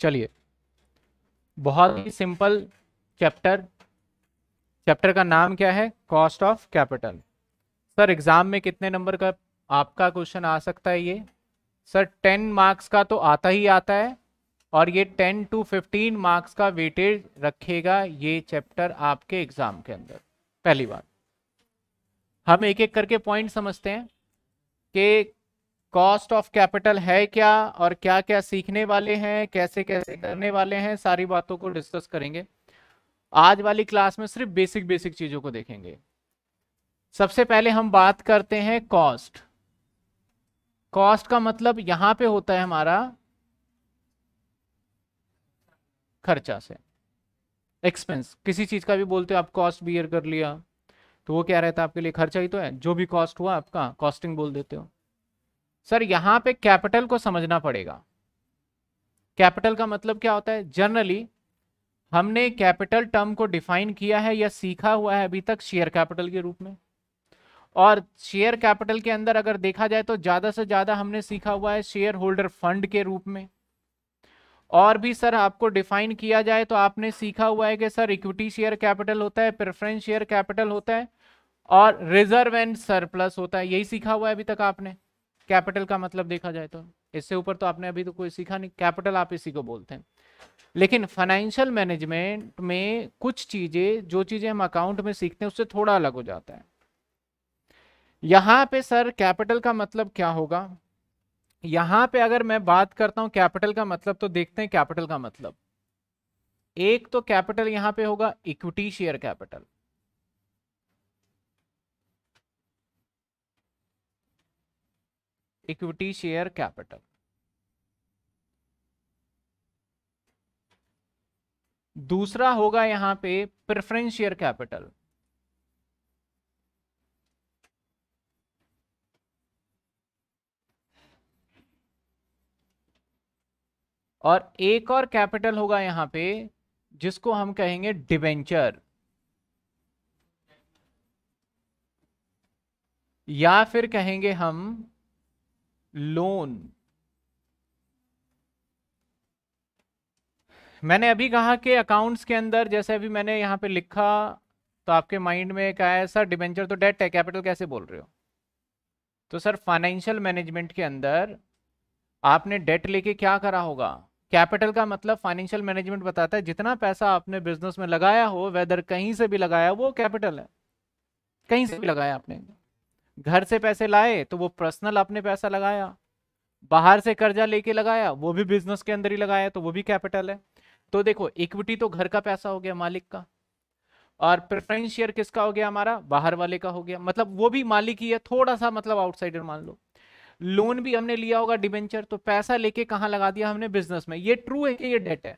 चलिए बहुत ही simple chapter chapter का नाम क्या है cost of capital sir exam में कितने नंबर का आपका क्वेश्चन आ सकता है ये सर टेन मार्क्स का तो आता ही आता है और ये टेन टू फिफ्टीन मार्क्स का वेटेज रखेगा ये चैप्टर आपके एग्जाम के अंदर पहली बात हम एक एक करके पॉइंट समझते हैं कि कॉस्ट ऑफ कैपिटल है क्या और क्या क्या सीखने वाले हैं कैसे कैसे करने वाले हैं सारी बातों को डिस्कस करेंगे आज वाली क्लास में सिर्फ बेसिक बेसिक चीजों को देखेंगे सबसे पहले हम बात करते हैं कॉस्ट कॉस्ट का मतलब यहां पे होता है हमारा खर्चा से एक्सपेंस किसी चीज का भी बोलते हो आप कॉस्ट बियर कर लिया तो वो क्या रहता है आपके लिए खर्चा ही तो है जो भी कॉस्ट हुआ आपका कॉस्टिंग बोल देते हो सर यहां पे कैपिटल को समझना पड़ेगा कैपिटल का मतलब क्या होता है जनरली हमने कैपिटल टर्म को डिफाइन किया है या सीखा हुआ है अभी तक शेयर कैपिटल के रूप में और शेयर कैपिटल के अंदर अगर देखा जाए तो ज़्यादा से ज़्यादा हमने सीखा हुआ है शेयर होल्डर फंड के रूप में और भी सर आपको डिफाइन किया जाए तो आपने सीखा हुआ है कि सर इक्विटी शेयर कैपिटल होता है प्रेफरेंस शेयर कैपिटल होता है और रिजर्व एंड सरप्लस होता है यही सीखा हुआ है अभी तक आपने कैपिटल का मतलब देखा जाए तो इससे ऊपर तो आपने अभी तो कोई सीखा नहीं कैपिटल आप इसी को बोलते हैं लेकिन फाइनेंशियल मैनेजमेंट में कुछ चीजें जो चीजें हम अकाउंट में सीखते हैं उससे थोड़ा अलग हो जाता है यहां पे सर कैपिटल का मतलब क्या होगा यहां पे अगर मैं बात करता हूं कैपिटल का मतलब तो देखते हैं कैपिटल का मतलब एक तो कैपिटल यहां पे होगा equity share capital equity share capital दूसरा होगा यहां पे प्रेफरेंस शेयर कैपिटल और एक और कैपिटल होगा यहां पे जिसको हम कहेंगे डिबेंचर या फिर कहेंगे हम लोन मैंने अभी कहा कि अकाउंट्स के अंदर जैसे अभी मैंने यहां पे लिखा तो आपके माइंड में क्या तो है सर डिबेंचर तो डेट है कैपिटल कैसे बोल रहे हो तो सर फाइनेंशियल मैनेजमेंट के अंदर आपने डेट लेके क्या करा होगा कैपिटल का मतलब फाइनेंशियल मैनेजमेंट बताता है जितना पैसा आपने बिजनेस में लगाया हो वेदर कहीं से भी लगाया वो कैपिटल है कहीं से भी लगाया आपने घर से पैसे लाए तो वो पर्सनल आपने पैसा लगाया बाहर से कर्जा लेके लगाया वो भी बिजनेस के अंदर ही लगाया तो वो भी कैपिटल है तो देखो इक्विटी तो घर का पैसा हो गया मालिक का और प्रेफरेंस शेयर किसका हो गया हमारा बाहर वाले का हो गया मतलब वो भी मालिक ही है थोड़ा सा मतलब आउटसाइडर मान लो लोन भी हमने लिया होगा डिबेंचर तो पैसा लेके कहाँ लगा दिया हमने बिजनेस में ये ट्रू है कि ये डेट है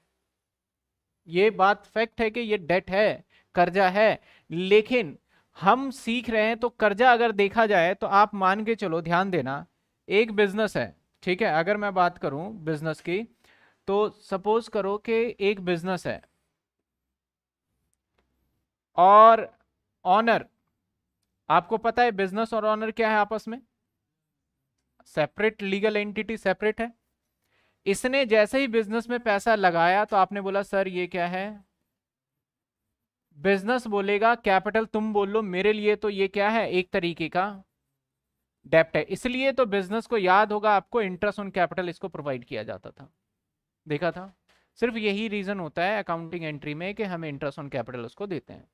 ये बात फैक्ट है कि ये डेट है कर्जा है लेकिन हम सीख रहे हैं तो कर्जा अगर देखा जाए तो आप मान के चलो ध्यान देना एक बिजनेस है ठीक है अगर मैं बात करूं बिजनेस की तो सपोज करो कि एक बिजनेस है और ऑनर आपको पता है बिजनेस और ऑनर क्या है आपस में सेपरेट लीगल एंटिटी सेपरेट है इसने जैसे ही बिजनेस में पैसा लगाया तो आपने बोला सर ये क्या है बिजनेस बोलेगा कैपिटल तुम बोल लो मेरे लिए तो ये क्या है एक तरीके का डेप्ट है इसलिए तो बिजनेस को याद होगा आपको इंटरेस्ट ऑन कैपिटल इसको प्रोवाइड किया जाता था देखा था सिर्फ यही रीजन होता है अकाउंटिंग एंट्री में कि हम इंटरेस्ट ऑन कैपिटल उसको देते हैं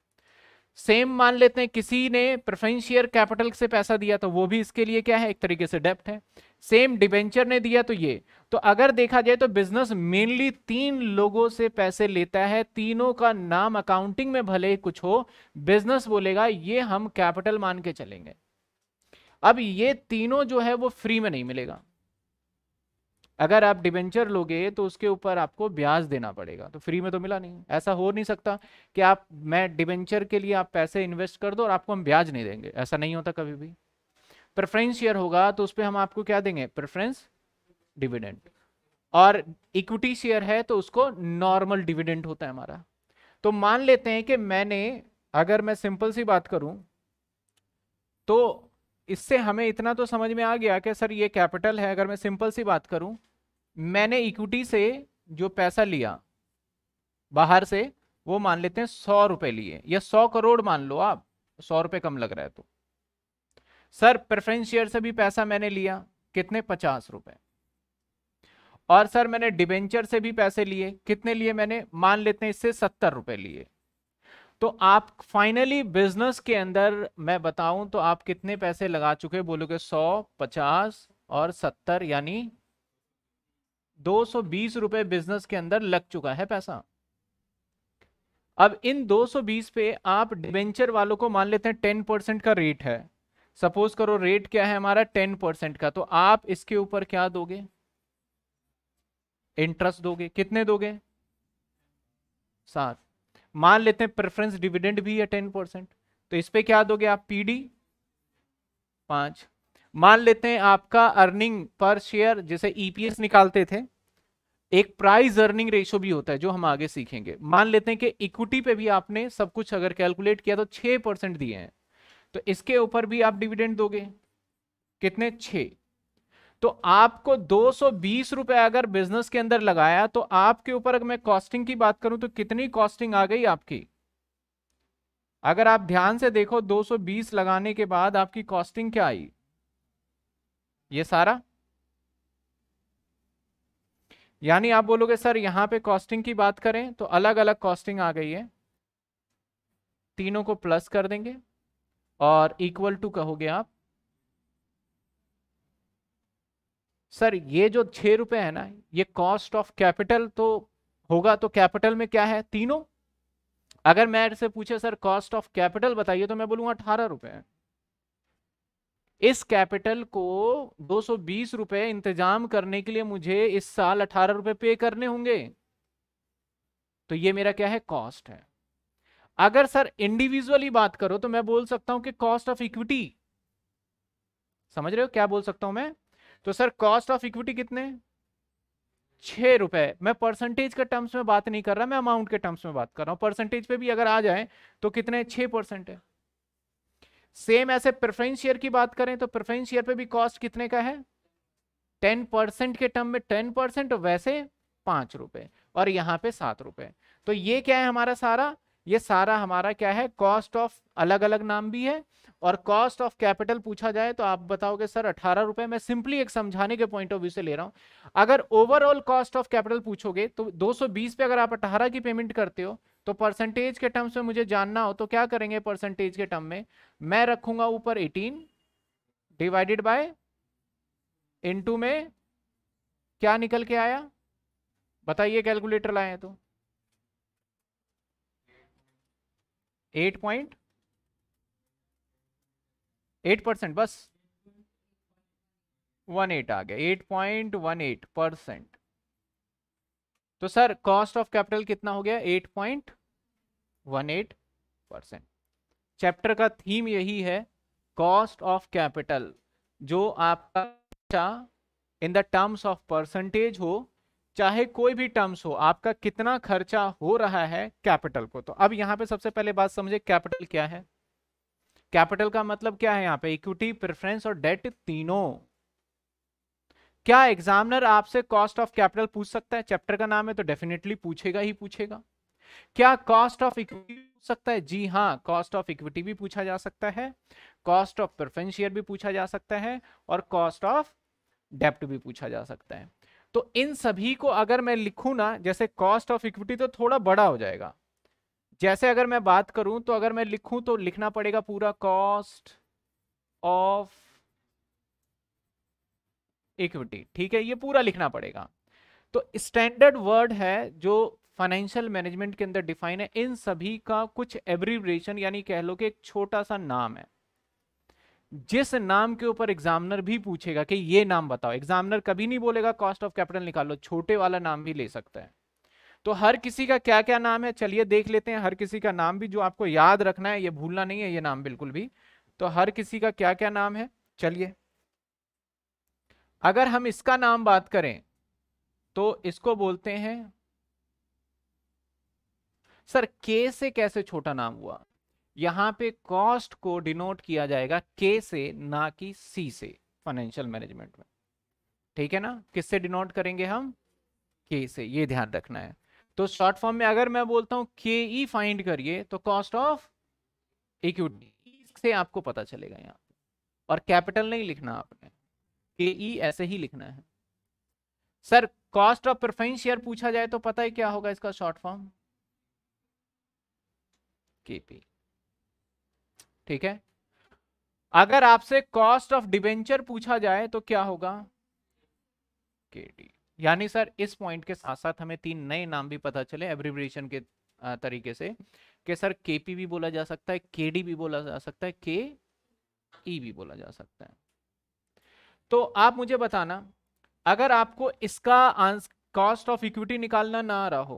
सेम मान लेते हैं किसी ने प्रेफरेंस कैपिटल से पैसा दिया तो वो भी इसके लिए क्या है एक तरीके से डेप्ट है सेम डिबेंचर ने दिया तो ये तो अगर देखा जाए तो बिजनेस मेनली तीन लोगों से पैसे लेता है तीनों का नाम अकाउंटिंग में भले ही कुछ हो बिजनेस बोलेगा ये हम कैपिटल मान के चलेंगे अब ये तीनों जो है वो फ्री में नहीं मिलेगा अगर आप डिबेंचर लोगे तो उसके ऊपर आपको ब्याज देना पड़ेगा तो फ्री में तो मिला नहीं ऐसा हो नहीं सकता कि आप मैं डिबेंचर के लिए आप पैसे इन्वेस्ट कर दो और आपको हम ब्याज नहीं देंगे ऐसा नहीं होता कभी भी प्रेफरेंस शेयर होगा तो उस पर हम आपको क्या देंगे प्रेफरेंस डिविडेंट और इक्विटी शेयर है तो उसको नॉर्मल डिविडेंट होता है हमारा तो मान लेते हैं कि मैंने अगर मैं सिंपल सी बात करूं तो इससे हमें इतना तो समझ में आ गया कि सर ये कैपिटल है अगर मैं सिंपल सी बात करूं मैंने इक्विटी से जो पैसा लिया बाहर से वो मान लेते हैं सौ रुपए लिए या सौ करोड़ मान लो आप सौ रुपए कम लग रहा है तो सर प्रेफरेंस शेयर से भी पैसा मैंने लिया कितने पचास रुपए और सर मैंने डिबेंचर से भी पैसे लिए कितने लिए मैंने मान लेते हैं इससे सत्तर रुपए लिए तो आप फाइनली बिजनेस के अंदर मैं बताऊं तो आप कितने पैसे लगा चुके बोलोगे सौ पचास और सत्तर यानी दो सौ बीस रुपए बिजनेस के अंदर लग चुका है पैसा अब इन 220 पे आप डिवेंचर वालों को मान लेते हैं 10 परसेंट का रेट है सपोज करो रेट क्या है हमारा 10 परसेंट का तो आप इसके ऊपर क्या दोगे इंटरेस्ट दोगे कितने दोगे सात मान लेते हैं प्रेफरेंस डिविडेंड भी है 10 परसेंट तो इस पे क्या दोगे आप पीडी पांच मान लेते हैं आपका अर्निंग पर शेयर जैसे ईपीएस निकालते थे एक प्राइस अर्निंग रेशियो भी होता है जो हम आगे सीखेंगे मान लेते हैं कि इक्विटी पे भी आपने सब कुछ अगर कैलकुलेट किया तो छः परसेंट दिए हैं तो इसके ऊपर भी आप डिविडेंड दोगे कितने छे तो आपको दो सौ रुपए अगर बिजनेस के अंदर लगाया तो आपके ऊपर अगर मैं कॉस्टिंग की बात करूं तो कितनी कॉस्टिंग आ गई आपकी अगर आप ध्यान से देखो दो लगाने के बाद आपकी कॉस्टिंग क्या आई ये सारा यानी आप बोलोगे सर यहां पे कॉस्टिंग की बात करें तो अलग अलग कॉस्टिंग आ गई है तीनों को प्लस कर देंगे और इक्वल टू कहोगे आप सर ये जो छह रुपये है ना ये कॉस्ट ऑफ कैपिटल तो होगा तो कैपिटल में क्या है तीनों अगर मैं से पूछे सर कॉस्ट ऑफ कैपिटल बताइए तो मैं बोलूंगा अठारह रुपये है इस कैपिटल को दो सौ बीस रुपए इंतजाम करने के लिए मुझे इस साल अठारह रुपए पे करने होंगे तो ये मेरा क्या है कॉस्ट है अगर सर इंडिविजुअली बात करो तो मैं बोल सकता हूं कि कॉस्ट ऑफ इक्विटी समझ रहे हो क्या बोल सकता हूं मैं तो सर कॉस्ट ऑफ इक्विटी कितने छह रुपए मैं परसेंटेज के टर्म्स में बात नहीं कर रहा मैं अमाउंट के टर्म्स में बात कर रहा हूं परसेंटेज पे भी अगर आ जाए तो कितने छह परसेंट है सेम ऐसे प्रेफरेंस शेयर की बात करें तो प्रेफरेंस शेयर पे भी कॉस्ट कितने का है टेन परसेंट के टर्म में टेन परसेंट वैसे पांच रुपए और यहां पे सात रुपए तो ये क्या है हमारा सारा ये सारा हमारा क्या है कॉस्ट ऑफ अलग अलग नाम भी है और कॉस्ट ऑफ कैपिटल पूछा जाए तो आप बताओगे सर अठारह रुपए मैं सिंपली एक समझाने के पॉइंट ऑफ व्यू से ले रहा हूं अगर ओवरऑल कॉस्ट ऑफ कैपिटल पूछोगे तो 220 पे अगर आप 18 की पेमेंट करते हो तो परसेंटेज के टर्म्स में मुझे जानना हो तो क्या करेंगे परसेंटेज के टर्म में मैं रखूंगा ऊपर एटीन डिवाइडेड बाय इनटू में क्या निकल के आया बताइए कैलकुलेटर लाए तो एट पॉइंट एट परसेंट बस वन एट आ गया eight point one eight percent तो सर कॉस्ट ऑफ कैपिटल कितना हो गया eight point one eight percent chapter का थीम यही है कॉस्ट ऑफ कैपिटल जो आपका in the terms of percentage हो चाहे कोई भी टर्म्स हो आपका कितना खर्चा हो रहा है कैपिटल को तो अब यहाँ पे सबसे पहले बात समझे कैपिटल क्या है कैपिटल का मतलब क्या है यहाँ पे इक्विटी प्रेफरेंस और डेट तीनों क्या एग्जामिनर आपसे कॉस्ट ऑफ कैपिटल पूछ सकता है चैप्टर का नाम है तो डेफिनेटली पूछेगा ही पूछेगा क्या कॉस्ट ऑफ इक्विटी पूछ सकता है जी हाँ कॉस्ट ऑफ इक्विटी भी पूछा जा सकता है कॉस्ट ऑफ प्रेफरेंस भी पूछा जा सकता है और कॉस्ट ऑफ डेप्ट भी पूछा जा सकता है तो इन सभी को अगर मैं लिखूँ ना जैसे कॉस्ट ऑफ इक्विटी तो थोड़ा बड़ा हो जाएगा जैसे अगर मैं बात करूं तो अगर मैं लिखूं तो लिखना पड़ेगा पूरा कॉस्ट ऑफ इक्विटी ठीक है ये पूरा लिखना पड़ेगा तो स्टैंडर्ड वर्ड है जो फाइनेंशियल मैनेजमेंट के अंदर डिफाइन है इन सभी का कुछ एब्रीब्रेशन यानी कह लो कि एक छोटा सा नाम है जिस नाम के ऊपर एग्जामिनर भी पूछेगा कि ये नाम बताओ एग्जामिनर कभी नहीं बोलेगा कॉस्ट ऑफ कैपिटल निकालो छोटे वाला नाम भी ले सकता है तो हर किसी का क्या क्या नाम है चलिए देख लेते हैं हर किसी का नाम भी जो आपको याद रखना है ये भूलना नहीं है ये नाम बिल्कुल भी तो हर किसी का क्या क्या नाम है चलिए अगर हम इसका नाम बात करें तो इसको बोलते हैं सर के से कैसे छोटा नाम हुआ यहां पे कॉस्ट को डिनोट किया जाएगा के से ना कि सी से फाइनेंशियल मैनेजमेंट में ठीक है ना किससे डिनोट करेंगे हम के से ये ध्यान रखना है तो शॉर्ट फॉर्म में अगर मैं बोलता हूं के ई फाइंड करिए तो कॉस्ट ऑफ इक्विटी से आपको पता चलेगा यहाँ और कैपिटल नहीं लिखना आपने के ई e ऐसे ही लिखना है sir cost of preference share पूछा जाए तो पता है क्या होगा इसका शॉर्ट फॉर्म केपी ठीक है अगर आपसे कॉस्ट ऑफ डिबेंचर पूछा जाए तो क्या होगा के डी यानी सर इस पॉइंट के साथ साथ हमें तीन नए नाम भी पता चले एब्रीब्रेशन के तरीके से कि सर केपी भी बोला जा सकता है केडी भी बोला जा सकता है के ई e भी बोला जा सकता है तो आप मुझे बताना अगर आपको इसका कॉस्ट ऑफ इक्विटी निकालना ना आ रहा हो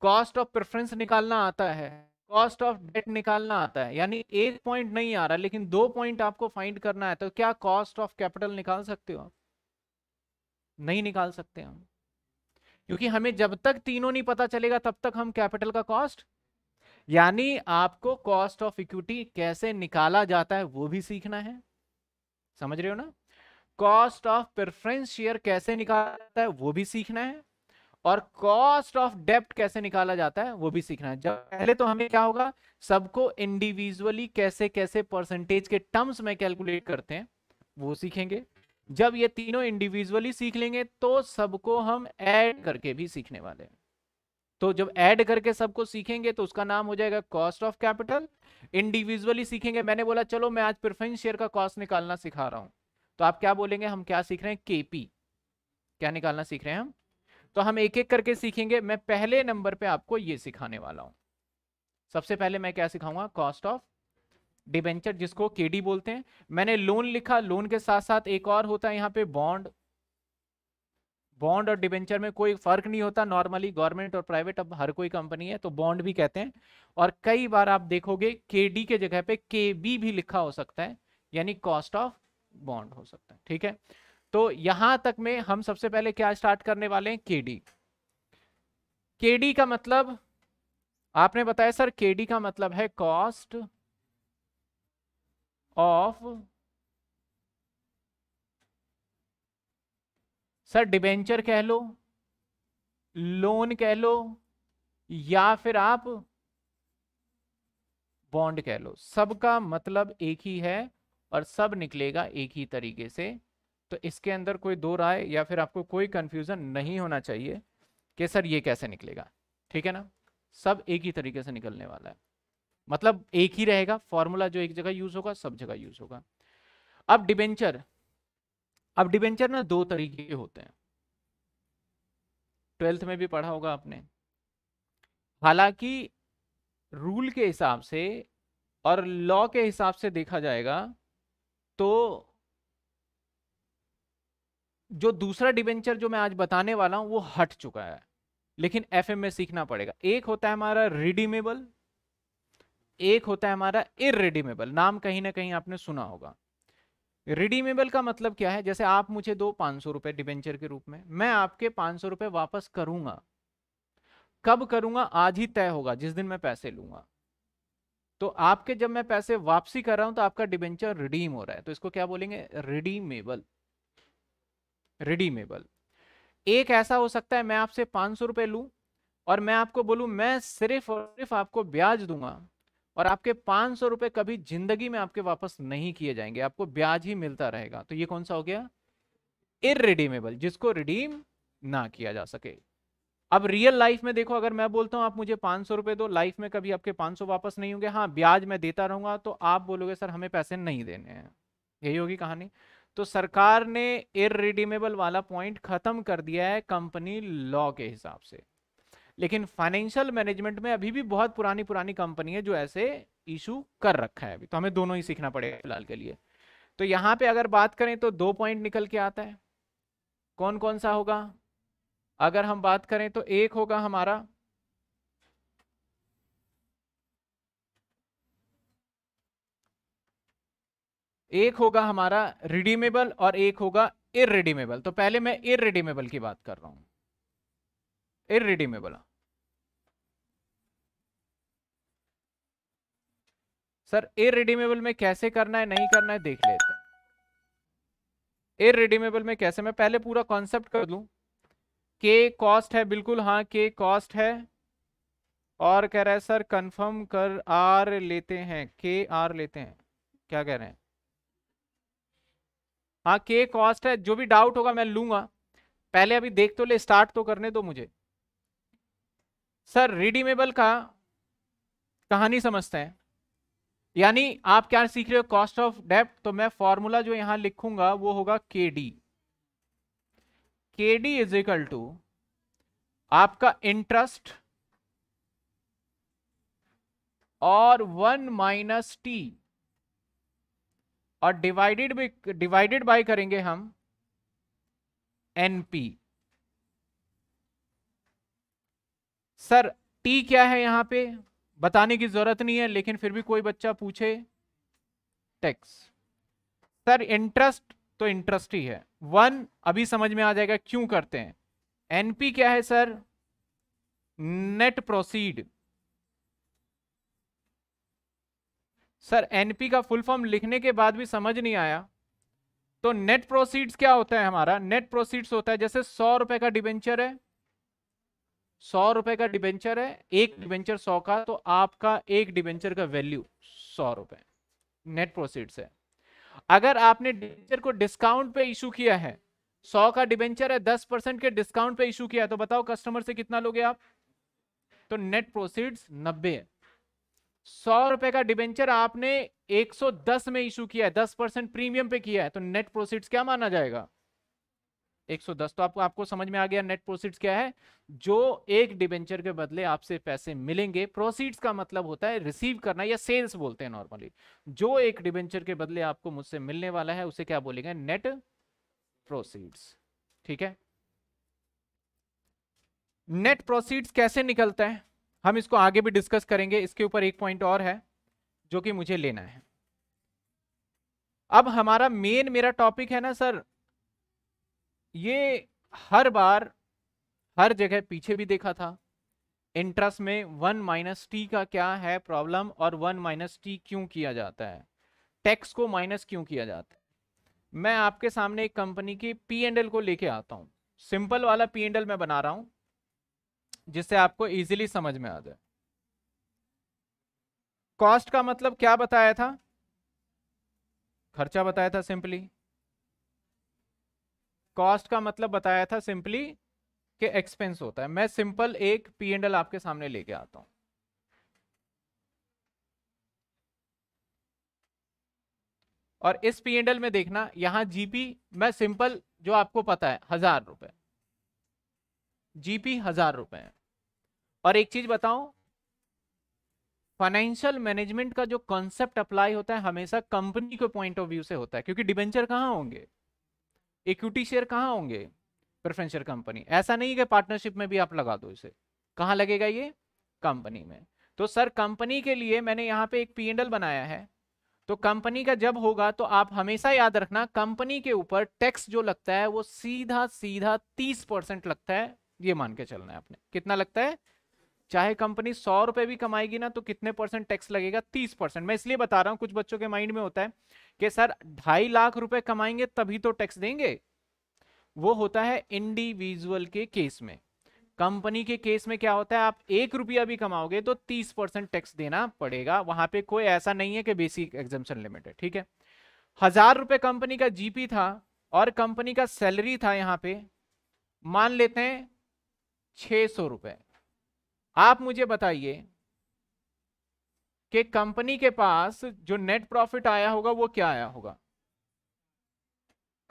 कॉस्ट ऑफ प्रेफरेंस निकालना आता है कॉस्ट ऑफ डेट निकालना आता है यानी एक पॉइंट नहीं आ रहा लेकिन दो पॉइंट आपको फाइंड करना है तो क्या कॉस्ट ऑफ कैपिटल निकाल सकते हो नहीं निकाल सकते हम क्योंकि हमें जब तक तीनों नहीं पता चलेगा तब तक हम कैपिटल का कॉस्ट यानी आपको कॉस्ट ऑफ इक्विटी कैसे निकाला जाता है वो भी सीखना है समझ रहे हो ना कॉस्ट ऑफ प्रेफरेंस शेयर कैसे निकालता है वो भी सीखना है और कॉस्ट ऑफ डेप्ट कैसे निकाला जाता है वो भी सीखना है जब पहले तो हमें क्या होगा सबको इंडिविजुअली कैसे कैसे परसेंटेज के टर्म्स में कैलकुलेट करते हैं वो सीखेंगे जब ये तीनों इंडिविजुअली सीख लेंगे तो सबको हम ऐड करके भी सीखने वाले हैं तो जब ऐड करके सबको सीखेंगे तो उसका नाम हो जाएगा कॉस्ट ऑफ कैपिटल इंडिविजुअली सीखेंगे मैंने बोला चलो मैं आज प्रेफरेंस शेयर का कॉस्ट निकालना सिखा रहा हूँ तो आप क्या बोलेंगे हम क्या सीख रहे हैं केपी क्या निकालना सीख रहे हैं हम तो हम एक एक करके सीखेंगे मैं पहले नंबर पे आपको ये सिखाने वाला हूं सबसे पहले मैं क्या सिखाऊंगा कॉस्ट ऑफ डिबेंचर जिसको केडी बोलते हैं मैंने लोन लिखा लोन के साथ साथ एक और होता है यहाँ पे बॉन्ड बॉन्ड और डिबेंचर में कोई फर्क नहीं होता नॉर्मली गवर्नमेंट और प्राइवेट अब हर कोई कंपनी है तो बॉन्ड भी कहते हैं और कई बार आप देखोगे के डी के जगह पे के बी भी लिखा हो सकता है यानी कॉस्ट ऑफ बॉन्ड हो सकता है ठीक है तो यहां तक में हम सबसे पहले क्या स्टार्ट करने वाले हैं केडी केडी का मतलब आपने बताया सर केडी का मतलब है कॉस्ट ऑफ सर डिबेंचर कह लो लोन कह लो या फिर आप बॉन्ड कह लो सबका मतलब एक ही है और सब निकलेगा एक ही तरीके से तो इसके अंदर कोई दो राय या फिर आपको कोई कंफ्यूजन नहीं होना चाहिए कि सर ये कैसे निकलेगा ठीक है ना सब एक ही तरीके से निकलने वाला है मतलब एक ही रहेगा फॉर्मूला जो एक जगह यूज़ होगा सब जगह यूज़ होगा अब डिबेंचर अब डिबेंचर ना दो तरीके के होते हैं ट्वेल्थ में भी पढ़ा होगा आपने हालांकि रूल के हिसाब से और लॉ के हिसाब से देखा जाएगा तो जो दूसरा डिवेंचर जो मैं आज बताने वाला हूं वो हट चुका है लेकिन एफ में सीखना पड़ेगा एक होता है हमारा रिडीमेबल एक होता है हमारा इरेडीमेबल नाम कहीं ना कहीं आपने सुना होगा रिडीमेबल का मतलब क्या है जैसे आप मुझे दो पांच सौ रुपए डिवेंचर के रूप में मैं आपके पांच सौ रुपए वापस करूंगा कब करूंगा आज ही तय होगा जिस दिन मैं पैसे लूंगा तो आपके जब मैं पैसे वापसी कर रहा हूं तो आपका डिबेंचर रिडीम हो रहा है तो इसको क्या बोलेंगे रिडीमेबल रिडीमेबल एक ऐसा हो सकता है मैं आपसे पांच सौ रुपए लू और मैं आपको बोलू मैं सिर्फ और सिर्फ आपको ब्याज दूंगा और आपके पांच सौ रुपए कभी जिंदगी में आपके वापस नहीं किए जाएंगे आपको ब्याज ही मिलता रहेगा तो ये कौन सा हो गया इरेडीमेबल जिसको रिडीम ना किया जा सके अब रियल लाइफ में देखो अगर मैं बोलता हूँ आप मुझे पांच सौ रुपए दो लाइफ में कभी आपके पांच सौ वापस नहीं होंगे हाँ ब्याज मैं देता रहूंगा तो आप बोलोगे सर हमें पैसे नहीं देने हैं यही होगी कहानी तो सरकार ने इरिडीमेबल वाला पॉइंट ख़त्म कर दिया है कंपनी लॉ के हिसाब से लेकिन फाइनेंशियल मैनेजमेंट में अभी भी बहुत पुरानी पुरानी कंपनी है जो ऐसे इशू कर रखा है अभी तो हमें दोनों ही सीखना पड़ेगा फिलहाल के लिए तो यहाँ पे अगर बात करें तो दो पॉइंट निकल के आता है कौन कौन सा होगा अगर हम बात करें तो एक होगा हमारा एक होगा हमारा रिडीमेबल और एक होगा रिडीमेबल तो पहले मैं रिडीमेबल की बात कर रहा हूं रिडीमेबल सर इरेडीमेबल में कैसे करना है नहीं करना है देख लेते हैं रिडीमेबल में कैसे मैं पहले पूरा कॉन्सेप्ट कर लूं के कॉस्ट है बिल्कुल हाँ के कॉस्ट है और कह रहा है सर कंफर्म कर आर लेते हैं के आर लेते हैं क्या कह रहे हैं हाँ के कॉस्ट है जो भी डाउट होगा मैं लूंगा पहले अभी देख तो ले स्टार्ट तो करने दो मुझे सर रिडीमेबल का कहानी समझते हैं यानी आप क्या सीख रहे हो कॉस्ट ऑफ डेप्ट तो मैं फॉर्मूला जो यहां लिखूंगा वो होगा K D K D is equal to आपका इंटरेस्ट और वन माइनस टी और डिवाइडेड भी डिवाइडेड बाय करेंगे हम एनपी सर टी क्या है यहां पे बताने की जरूरत नहीं है लेकिन फिर भी कोई बच्चा पूछे टैक्स सर इंटरेस्ट तो इंटरेस्ट ही है वन अभी समझ में आ जाएगा क्यों करते हैं एनपी क्या है sir net proceed sir NP का फुल फॉर्म लिखने के बाद भी समझ नहीं आया तो नेट प्रोसीड्स क्या होता है हमारा नेट प्रोसीड्स होता है जैसे सौ रुपए का डिबेंचर है सौ रुपए का डिबेंचर है एक डिबेंचर सौ का तो आपका एक डिबेंचर का वैल्यू सौ रुपए नेट प्रोसीड्स है अगर आपने डिबेंचर को डिस्काउंट पे इशू किया है सौ का डिबेंचर है दस परसेंट के डिस्काउंट पे इशू किया है तो बताओ कस्टमर से कितना लोगे आप तो नेट प्रोसीड्स नब्बे सौ रुपए का डिबेंचर आपने एक सौ दस में इशू किया है दस परसेंट प्रीमियम पे किया है तो नेट प्रोसीड्स क्या माना जाएगा 110 तो आपको आपको समझ में आ गया नेट प्रोसीड्स क्या है जो एक डिबेंचर के बदले आपसे पैसे मिलेंगे प्रोसीड्स का मतलब होता है रिसीव करना या सेल्स बोलते हैं नॉर्मली जो एक डिबेंचर के बदले आपको मुझसे मिलने वाला है उसे क्या बोलेंगे नेट प्रोसीड्स ठीक है नेट प्रोसीड्स कैसे निकलता है हम इसको आगे भी डिस्कस करेंगे इसके ऊपर एक पॉइंट और है जो कि मुझे लेना है अब हमारा मेन मेरा टॉपिक है ना सर ये हर बार हर जगह पीछे भी देखा था इंटरेस्ट में वन माइनस टी का क्या है प्रॉब्लम और वन माइनस टी क्यों किया जाता है टैक्स को माइनस क्यों किया जाता है मैं आपके सामने एक कंपनी की पी एंड एल को लेके आता हूं सिंपल वाला पी एंड एल मैं बना रहा हूं जिससे आपको इजीली समझ में आ जाए कॉस्ट का मतलब क्या बताया था खर्चा बताया था सिंपली कॉस्ट का मतलब बताया था सिंपली कि एक्सपेंस होता है मैं सिंपल एक पी एंड एल आपके सामने लेके आता हूं और इस पी एंड एल में देखना यहां जीपी मैं सिंपल जो आपको पता है हजार रुपए जीपी हजार रुपए और एक चीज बताऊं फाइनेंशियल मैनेजमेंट का जो कॉन्सेप्ट अप्लाई होता है हमेशा कंपनी के पॉइंट ऑफ व्यू से होता है क्योंकि डिबेंचर कहाँ होंगे इक्विटी शेयर कहाँ होंगे प्रेफरेंशियल कंपनी ऐसा नहीं कि पार्टनरशिप में भी आप लगा दो इसे कहाँ लगेगा ये कंपनी में तो सर कंपनी के लिए मैंने यहाँ पे एक पी बनाया है तो कंपनी का जब होगा तो आप हमेशा याद रखना कंपनी के ऊपर टैक्स जो लगता है वो सीधा सीधा तीस परसेंट लगता है ये मान के चलना है आपने कितना लगता है चाहे कंपनी सौ रुपए भी कमाएगी ना तो कितने परसेंट टैक्स लगेगा तीस परसेंट मैं इसलिए बता रहा हूँ कुछ बच्चों के माइंड में होता है कि सर ढाई लाख रुपए कमाएंगे तभी तो टैक्स देंगे वो होता है इंडिविजुअल के केस में कंपनी के केस में क्या होता है आप एक रुपया भी कमाओगे तो तीस परसेंट टैक्स देना पड़ेगा वहां पे कोई ऐसा नहीं है कि बेसिक एग्जामेशन लिमिट है ठीक है हजार रुपए कंपनी का जीपी था और कंपनी का सैलरी था यहाँ पे मान लेते हैं छह सौ रुपए आप मुझे बताइए कि कंपनी के पास जो नेट प्रॉफिट आया होगा वो क्या आया होगा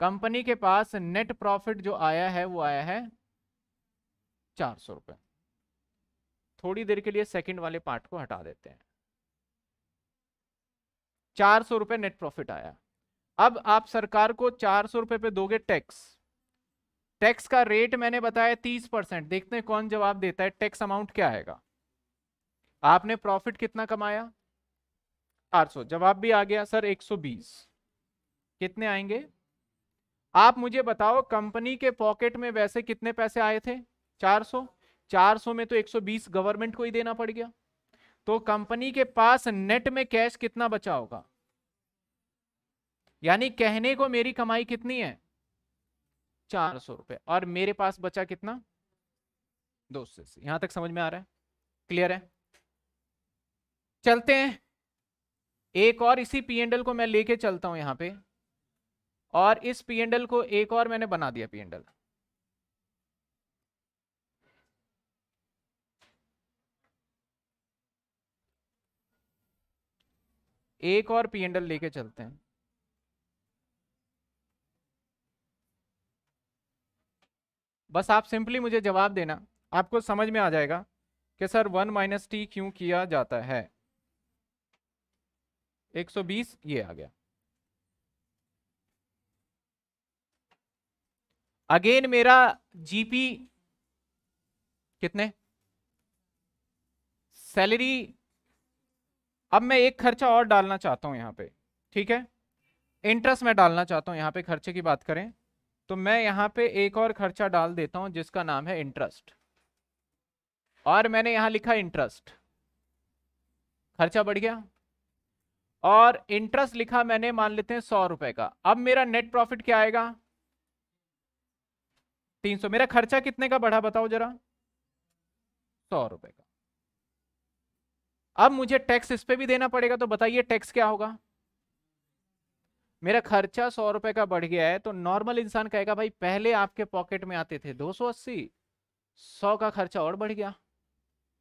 कंपनी के पास नेट प्रॉफिट जो आया है वो आया है चार सौ रुपये थोड़ी देर के लिए सेकंड वाले पार्ट को हटा देते हैं चार सौ रुपये नेट प्रॉफिट आया अब आप सरकार को चार सौ रुपए पे दोगे टैक्स टैक्स का रेट मैंने बताया तीस परसेंट देखते हैं कौन जवाब देता है टैक्स अमाउंट क्या आएगा आपने प्रॉफिट कितना कमाया 800 जवाब भी आ गया सर 120 कितने आएंगे आप मुझे बताओ कंपनी के पॉकेट में वैसे कितने पैसे आए थे 400 400 में तो 120 गवर्नमेंट को ही देना पड़ गया तो कंपनी के पास नेट में कैश कितना बचा होगा यानी कहने को मेरी कमाई कितनी है चार सौ रुपए और मेरे पास बचा कितना दो सौ अस्सी यहां तक समझ में आ रहा है क्लियर है चलते हैं एक और इसी पी एंडल को मैं लेके चलता हूं यहां पे और इस पी एंडल को एक और मैंने बना दिया पी एंडल एक और पी एंडल लेके चलते हैं बस आप सिंपली मुझे जवाब देना आपको समझ में आ जाएगा कि सर वन माइनस टी क्यों किया जाता है 120 ये आ गया अगेन मेरा जीपी कितने सैलरी अब मैं एक खर्चा और डालना चाहता हूं यहां पे ठीक है इंटरेस्ट मैं डालना चाहता हूं यहां पे खर्चे की बात करें तो मैं यहां पे एक और खर्चा डाल देता हूं जिसका नाम है इंटरेस्ट और मैंने यहां लिखा इंटरेस्ट खर्चा बढ़ गया और इंटरेस्ट लिखा मैंने मान लेते हैं सौ रुपए का अब मेरा नेट प्रॉफिट क्या आएगा तीन सौ मेरा खर्चा कितने का बढ़ा बताओ जरा सौ रुपए का अब मुझे टैक्स इस पर भी देना पड़ेगा तो बताइए टैक्स क्या होगा मेरा खर्चा सौ रुपए का बढ़ गया है तो नॉर्मल इंसान कहेगा भाई पहले आपके पॉकेट में आते थे दो सौ अस्सी सौ का खर्चा और बढ़ गया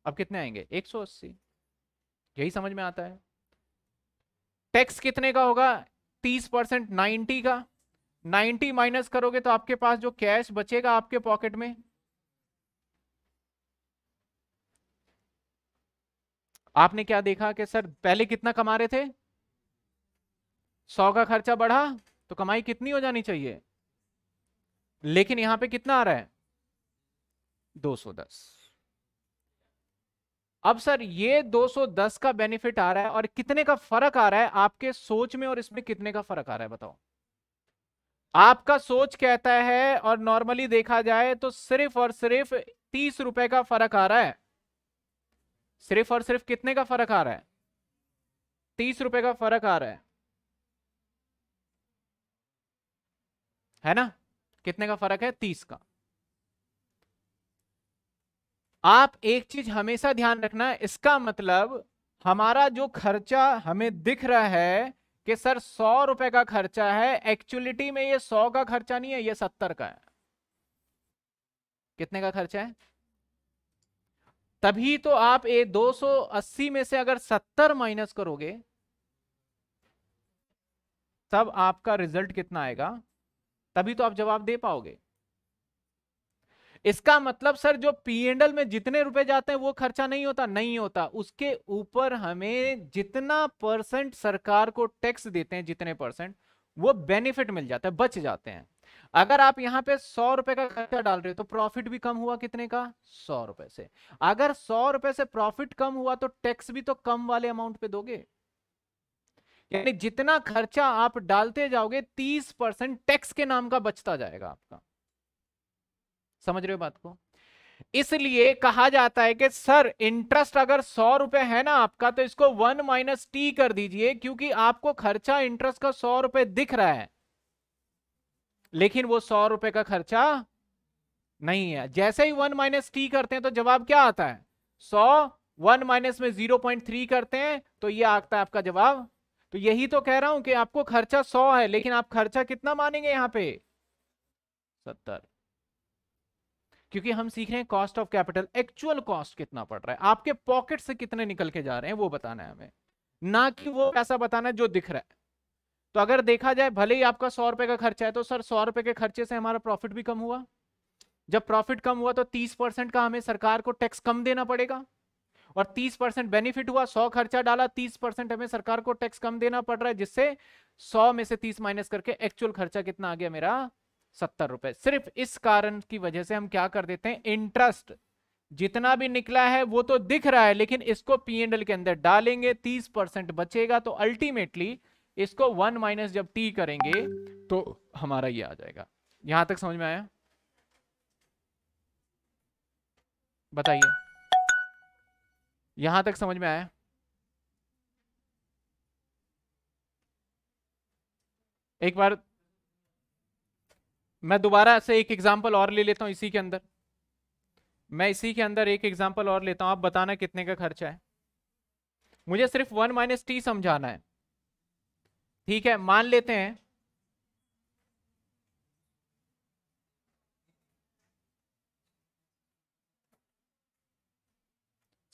अब कितने आएंगे एक सौ अस्सी यही समझ में आता है टैक्स कितने का होगा तीस परसेंट नाइन्टी का नाइन्टी माइनस करोगे तो आपके पास जो कैश बचेगा आपके पॉकेट में आपने क्या देखा कि सर पहले कितना कमा रहे थे सौ का खर्चा बढ़ा तो कमाई कितनी हो जानी चाहिए लेकिन यहां पे कितना आ रहा है 210 अब सर ये 210 का बेनिफिट आ रहा है और कितने का फर्क आ रहा है आपके सोच में और इसमें कितने का फर्क आ रहा है बताओ आपका सोच कहता है और नॉर्मली देखा जाए तो सिर्फ और सिर्फ तीस रुपए का फर्क आ रहा है सिर्फ और सिर्फ कितने का फर्क आ रहा है तीस रुपए का फर्क आ रहा है है ना कितने का फर्क है तीस का आप एक चीज हमेशा ध्यान रखना इसका मतलब हमारा जो खर्चा हमें दिख रहा है कि सर सौ रुपए का खर्चा है एक्चुअलिटी में ये सौ का खर्चा नहीं है ये सत्तर का है कितने का खर्चा है तभी तो आप ये अस्सी में से अगर सत्तर माइनस करोगे तब आपका रिजल्ट कितना आएगा तभी तो आप जवाब दे पाओगे इसका मतलब सर जो पी एंडल में जितने रुपए जाते हैं वो खर्चा नहीं होता नहीं होता उसके ऊपर हमें जितना परसेंट सरकार को टैक्स देते हैं जितने परसेंट वो बेनिफिट मिल जाता है बच जाते हैं अगर आप यहां पे सौ रुपए का खर्चा डाल रहे हो तो प्रॉफिट भी कम हुआ कितने का सौ रुपए से अगर सौ रुपए से प्रॉफिट कम हुआ तो टैक्स भी तो कम वाले अमाउंट पे दोगे यानी जितना खर्चा आप डालते जाओगे तीस परसेंट टैक्स के नाम का बचता जाएगा आपका समझ रहे हो बात को इसलिए कहा जाता है कि सर इंटरेस्ट अगर सौ रुपए है ना आपका तो इसको वन माइनस टी कर दीजिए क्योंकि आपको खर्चा इंटरेस्ट का सौ रुपए दिख रहा है लेकिन वो सौ रुपए का खर्चा नहीं है जैसे ही वन माइनस टी करते हैं तो जवाब क्या आता है सौ वन माइनस में जीरो पॉइंट थ्री करते हैं तो ये आता है आपका जवाब तो यही तो कह रहा हूं कि आपको खर्चा सौ है लेकिन आप खर्चा कितना मानेंगे यहाँ पे सत्तर क्योंकि हम सीख रहे हैं cost of capital actual cost कितना पड़ रहा है आपके पॉकेट से कितने निकल के जा रहे हैं वो बताना है हमें ना कि वो पैसा बताना है जो दिख रहा है तो अगर देखा जाए भले ही आपका सौ रुपए का खर्चा है तो सर सौ रुपए के खर्चे से हमारा प्रॉफिट भी कम हुआ जब प्रॉफिट कम हुआ तो तीस परसेंट का हमें सरकार को टैक्स कम देना पड़ेगा और 30 परसेंट बेनिफिट हुआ 100 खर्चा डाला 30 परसेंट हमें सरकार को टैक्स कम देना पड़ रहा है जिससे 100 में से 30 माइनस करके एक्चुअल खर्चा कितना आ गया मेरा सत्तर रुपए सिर्फ इस कारण की वजह से हम क्या कर देते हैं इंटरेस्ट जितना भी निकला है वो तो दिख रहा है लेकिन इसको पीएनएल के अंदर डालेंगे तीस परसेंट बचेगा तो अल्टीमेटली इसको वन माइनस जब टी करेंगे तो हमारा ये आ जाएगा यहां तक समझ में आया बताइए यहां तक समझ में आया एक बार मैं दोबारा से एक एग्जाम्पल और ले लेता हूं इसी के अंदर मैं इसी के अंदर एक एग्जाम्पल और लेता हूं आप बताना कितने का खर्चा है मुझे सिर्फ वन माइनस टी समझाना है ठीक है मान लेते हैं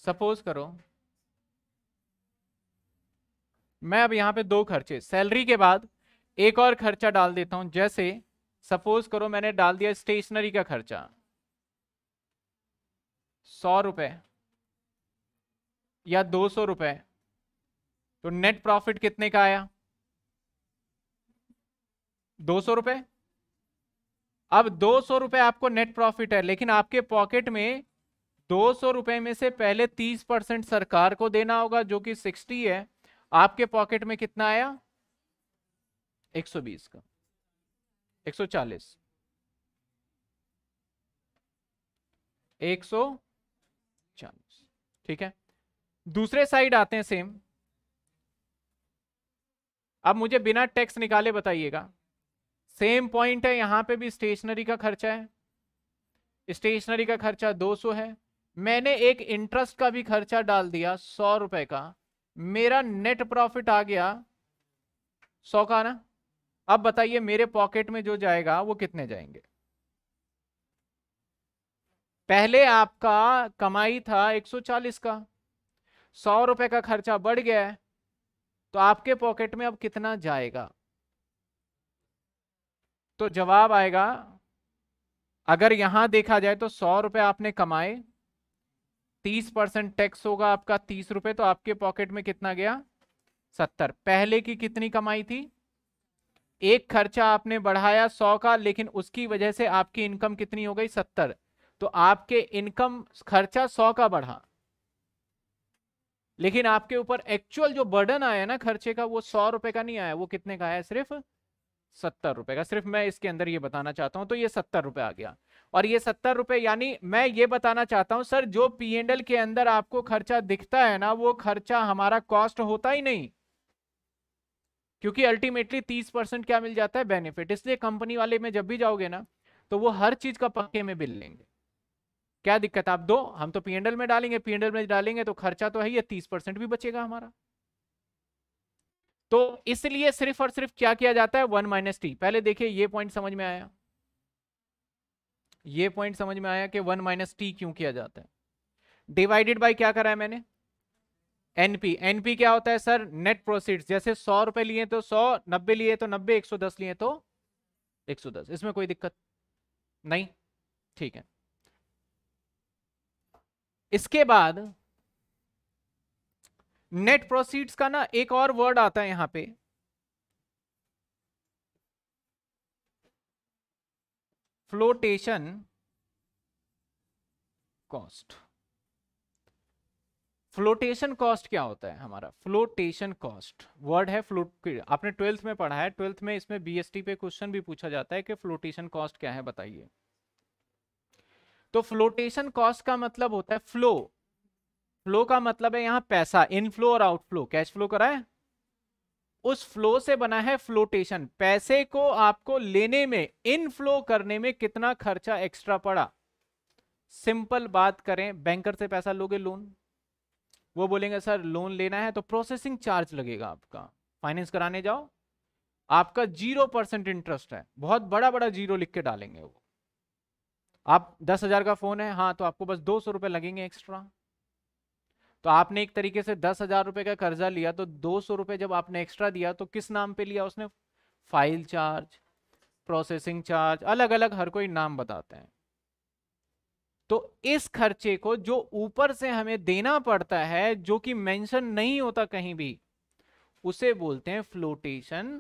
सपोज करो मैं अब यहां पे दो खर्चे सैलरी के बाद एक और खर्चा डाल देता हूं जैसे सपोज करो मैंने डाल दिया स्टेशनरी का खर्चा सौ रुपए या दो सौ रुपए तो नेट प्रॉफिट कितने का आया दो सौ रुपए अब दो सौ रुपए आपको नेट प्रॉफिट है लेकिन आपके पॉकेट में दो सौ रुपए में से पहले तीस परसेंट सरकार को देना होगा जो कि सिक्सटी है आपके पॉकेट में कितना आया एक सौ बीस का एक सौ चालीस एक सौ चालीस ठीक है दूसरे साइड आते हैं सेम अब मुझे बिना टैक्स निकाले बताइएगा सेम पॉइंट है यहां पे भी स्टेशनरी का खर्चा है स्टेशनरी का खर्चा 200 है मैंने एक इंटरेस्ट का भी खर्चा डाल दिया सौ रुपए का मेरा नेट प्रॉफिट आ गया सौ का ना अब बताइए मेरे पॉकेट में जो जाएगा वो कितने जाएंगे पहले आपका कमाई था 140 का सौ रुपए का खर्चा बढ़ गया है तो आपके पॉकेट में अब कितना जाएगा तो जवाब आएगा अगर यहां देखा जाए तो सौ रुपए आपने कमाए तीस परसेंट टैक्स होगा आपका तीस रुपए तो आपके पॉकेट में कितना गया सत्तर पहले की कितनी कमाई थी एक खर्चा आपने बढ़ाया सौ का लेकिन उसकी वजह से आपकी इनकम कितनी हो गई सत्तर तो आपके इनकम खर्चा सौ का बढ़ा लेकिन आपके ऊपर एक्चुअल जो बर्डन आया ना खर्चे का वो सौ रुपए का नहीं आया वो कितने का आया सिर्फ सत्तर रुपए का सिर्फ मैं इसके अंदर ये बताना चाहता हूं तो ये सत्तर रुपए आ गया और ये सत्तर रुपए यानी मैं ये बताना चाहता हूं सर जो पी एंडल के अंदर आपको खर्चा दिखता है ना वो खर्चा हमारा कॉस्ट होता ही नहीं क्योंकि अल्टीमेटली तीस परसेंट क्या मिल जाता है बेनिफिट इसलिए कंपनी वाले में जब भी जाओगे ना तो वो हर चीज का पक्के में बिल लेंगे क्या दिक्कत आप दो हम तो पी में डालेंगे पी में डालेंगे तो खर्चा तो है तीस परसेंट भी बचेगा हमारा तो इसलिए सिर्फ और सिर्फ क्या किया जाता है वन माइनस टी पहले देखिए ये पॉइंट समझ में आया ये पॉइंट समझ में आया कि वन माइनस टी क्यों किया जाता है डिवाइडेड बाई क्या करा है मैंने एनपी एनपी क्या होता है सर नेट प्रोसीड जैसे सौ रुपए लिए तो सौ नब्बे लिए तो नब्बे एक सौ दस लिए तो एक सौ दस इसमें कोई दिक्कत नहीं ठीक है इसके बाद नेट प्रोसीड्स का ना एक और वर्ड आता है यहां पे फ्लोटेशन कॉस्ट फ्लोटेशन कॉस्ट क्या होता है हमारा फ्लोटेशन कॉस्ट वर्ड है फ्लोट आपने ट्वेल्थ में पढ़ा है ट्वेल्थ में इसमें बीएसटी पे क्वेश्चन भी पूछा जाता है कि फ्लोटेशन कॉस्ट क्या है बताइए तो फ्लोटेशन कॉस्ट का मतलब होता है फ्लो फ्लो का मतलब है यहां पैसा इनफ्लो और आउटफ्लो कैश फ्लो करा है उस फ्लो से बना है फ्लोटेशन पैसे को आपको लेने में इन फ्लो करने में कितना खर्चा एक्स्ट्रा पड़ा सिंपल बात करें बैंकर से पैसा लोगे लोन वो बोलेंगे सर लोन लेना है तो प्रोसेसिंग चार्ज लगेगा आपका फाइनेंस कराने जाओ आपका जीरो परसेंट इंटरेस्ट है बहुत बड़ा बड़ा जीरो लिख के डालेंगे वो आप दस हजार का फोन है हाँ तो आपको बस दो सौ रुपए लगेंगे एक्स्ट्रा तो आपने एक तरीके से दस हजार रुपए का कर्जा लिया तो दो सौ रुपए जब आपने एक्स्ट्रा दिया तो किस नाम पे लिया उसने फाइल चार्ज प्रोसेसिंग चार्ज अलग अलग हर कोई नाम बताते हैं तो इस खर्चे को जो ऊपर से हमें देना पड़ता है जो कि मेंशन नहीं होता कहीं भी उसे बोलते हैं फ्लोटेशन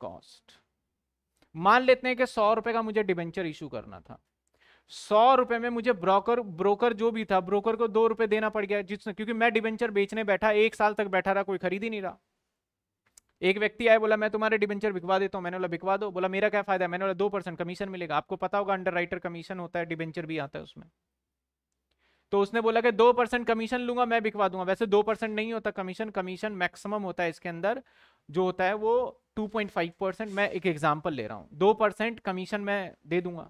कॉस्ट मान लेते हैं कि सौ रुपए का मुझे डिबेंचर इशू करना था सौ रुपए में मुझे ब्रोकर ब्रोकर जो भी था ब्रोकर को दो रुपए देना पड़ गया जिसने क्योंकि मैं डिबेंचर बेचने बैठा एक साल तक बैठा रहा कोई खरीद ही नहीं रहा एक व्यक्ति आए बोला मैं तुम्हारे डिबेंचर बिकवा देता हूं मैंने बोला बिकवा दो बोला मेरा क्या फायदा है मैंने बोला दो परसेंट कमीशन मिलेगा आपको पता होगा अंडर राइटर कमीशन होता है डिबेंचर भी आता है उसमें तो उसने बोला कि दो परसेंट कमीशन लूंगा मैं बिकवा दूंगा वैसे दो परसेंट नहीं होता कमीशन कमीशन मैक्सिमम होता है इसके अंदर जो होता है वो 2.5 परसेंट मैं एक एग्जाम्पल ले रहा हूँ दो परसेंट कमीशन मैं दे दूंगा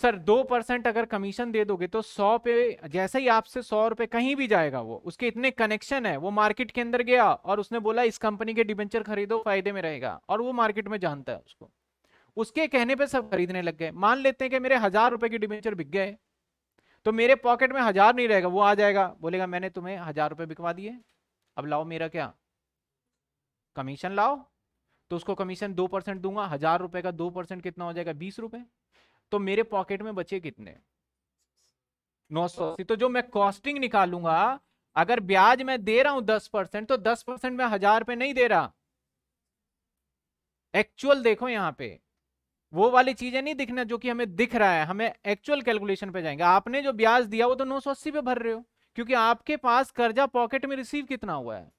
सर दो परसेंट अगर कमीशन दे दोगे तो सौ पे जैसे ही आपसे सौ रुपए कहीं भी जाएगा वो उसके इतने कनेक्शन है वो मार्केट के अंदर गया और उसने बोला इस कंपनी के डिबेंचर खरीदो फायदे में रहेगा और वो मार्केट में जानता है उसको उसके कहने पे सब खरीदने लग गए मान लेते हैं कि मेरे हजार रुपए के डिबेंचर बिक गए तो मेरे पॉकेट में हजार नहीं रहेगा वो आ जाएगा बोलेगा मैंने तुम्हें हजार रुपये बिकवा दिए अब लाओ मेरा क्या कमीशन लाओ तो उसको कमीशन दो परसेंट दूंगा हजार रुपए का दो परसेंट कितना हो जाएगा बीस रुपए तो मेरे पॉकेट में बचे कितने नौ सौ अस्सी तो जो मैं कॉस्टिंग निकालूंगा अगर ब्याज मैं दे रहा हूं दस परसेंट तो दस परसेंट मैं हजार रुपये नहीं दे रहा एक्चुअल देखो यहां पे वो वाली चीजें नहीं दिखना जो कि हमें दिख रहा है हमें एक्चुअल कैलकुलेशन पे जाएंगे आपने जो ब्याज दिया वो तो 980 पे भर रहे हो क्योंकि आपके पास कर्जा पॉकेट में रिसीव कितना हुआ है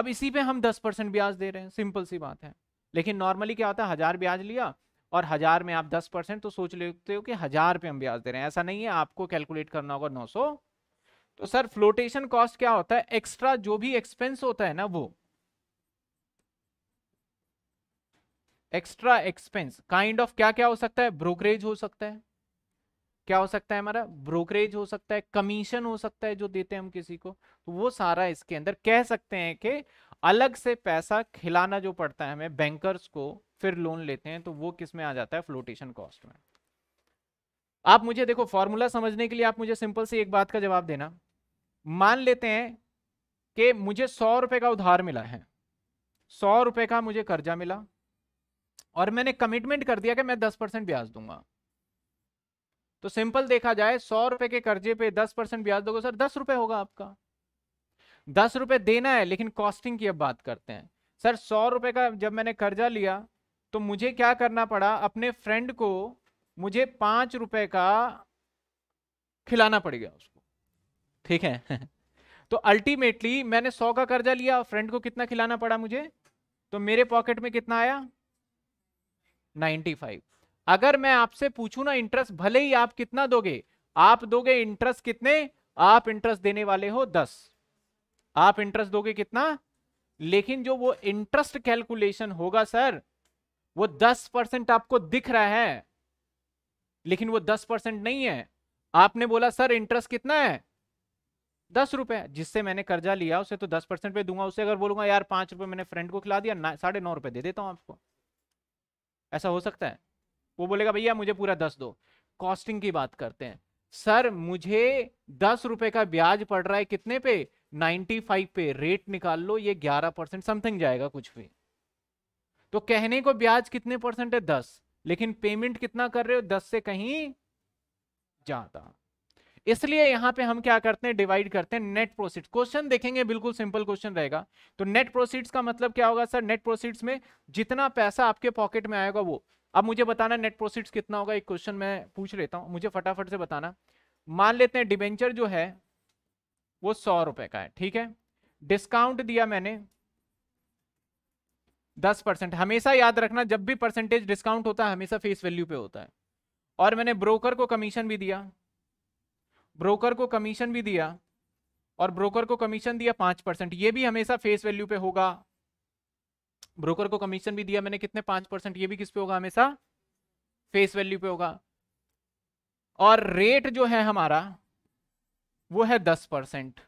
अब इसी पे हम 10 परसेंट ब्याज दे रहे हैं सिंपल सी बात है लेकिन नॉर्मली क्या होता है हजार ब्याज लिया और हजार में आप दस परसेंट तो सोच लेते हो कि हजार पे हम ब्याज दे रहे हैं ऐसा नहीं है आपको कैलकुलेट करना होगा नौ सौ तो सर फ्लोटेशन कॉस्ट क्या होता है एक्स्ट्रा जो भी एक्सपेंस होता है ना वो एक्स्ट्रा एक्सपेंस काइंड ऑफ क्या क्या हो सकता है ब्रोकरेज हो सकता है क्या हो सकता है हमारा ब्रोकरेज हो सकता है कमीशन हो सकता है जो देते हैं हम किसी को तो वो सारा इसके अंदर कह सकते हैं कि अलग से पैसा खिलाना जो पड़ता है हमें बैंकर्स को फिर लोन लेते हैं तो वो किस में आ जाता है फ्लोटेशन कॉस्ट में आप मुझे देखो फॉर्मूला समझने के लिए आप मुझे सिंपल से एक बात का जवाब देना मान लेते हैं कि मुझे सौ रुपए का उधार मिला है सौ रुपए का मुझे कर्जा मिला और मैंने कमिटमेंट कर दिया कि मैं दस परसेंट ब्याज दूंगा तो सिंपल देखा जाए सौ रुपए के कर्जे पे दस परसेंट ब्याज दोगे सर दस रुपए होगा आपका दस रुपए देना है लेकिन कॉस्टिंग की अब बात करते हैं सर सौ रुपए का जब मैंने कर्जा लिया तो मुझे क्या करना पड़ा अपने फ्रेंड को मुझे पांच रुपए का खिलाना पड़ गया उसको ठीक है तो अल्टीमेटली मैंने सौ का कर्जा लिया फ्रेंड को कितना खिलाना पड़ा मुझे तो मेरे पॉकेट में कितना आया फाइव अगर मैं आपसे पूछूं ना इंटरेस्ट भले ही आप कितना दोगे आप दोगे इंटरेस्ट कितने आप इंटरेस्ट देने वाले हो दस आप इंटरेस्ट दोगे कितना लेकिन जो वो इंटरेस्ट कैलकुलेशन होगा सर वो दस परसेंट आपको दिख रहा है लेकिन वो दस परसेंट नहीं है आपने बोला सर इंटरेस्ट कितना है दस रुपए जिससे मैंने कर्जा लिया उसे तो दस परसेंट पे दूंगा उसे अगर बोलूंगा यार पांच रुपए मैंने फ्रेंड को खिला दिया साढ़े नौ रुपए दे देता हूं आपको ऐसा हो सकता है वो बोलेगा भैया मुझे पूरा दस दो कॉस्टिंग की बात करते हैं सर मुझे दस रुपए का ब्याज पड़ रहा है कितने पे फाइव पे रेट निकाल लो ये ग्यारह परसेंट समथिंग जाएगा कुछ भी तो कहने को ब्याज कितने परसेंट है दस लेकिन पेमेंट कितना कर रहे हो दस से कहीं ज्यादा इसलिए यहां पे हम क्या करते हैं डिवाइड करते हैं नेट प्रोसीड क्वेश्चन देखेंगे बिल्कुल सिंपल क्वेश्चन रहेगा तो नेट प्रोसीड्स का मतलब क्या होगा सर नेट प्रोसीड्स में जितना पैसा आपके पॉकेट में आएगा वो अब मुझे बताना नेट प्रोसीड्स कितना होगा एक क्वेश्चन मैं पूछ लेता हूं मुझे फटाफट से बताना मान लेते हैं डिबेंचर जो है वो सौ रुपए का है ठीक है डिस्काउंट दिया मैंने दस परसेंट हमेशा याद रखना जब भी परसेंटेज डिस्काउंट होता है हमेशा फेस वैल्यू पे होता है और मैंने ब्रोकर को कमीशन भी दिया ब्रोकर को कमीशन भी दिया और ब्रोकर को कमीशन दिया पांच परसेंट ये भी हमेशा फेस वैल्यू पे होगा ब्रोकर को कमीशन भी दिया मैंने कितने पांच परसेंट ये भी किस पे होगा हमेशा फेस वैल्यू पे होगा और रेट जो है हमारा वो है दस परसेंट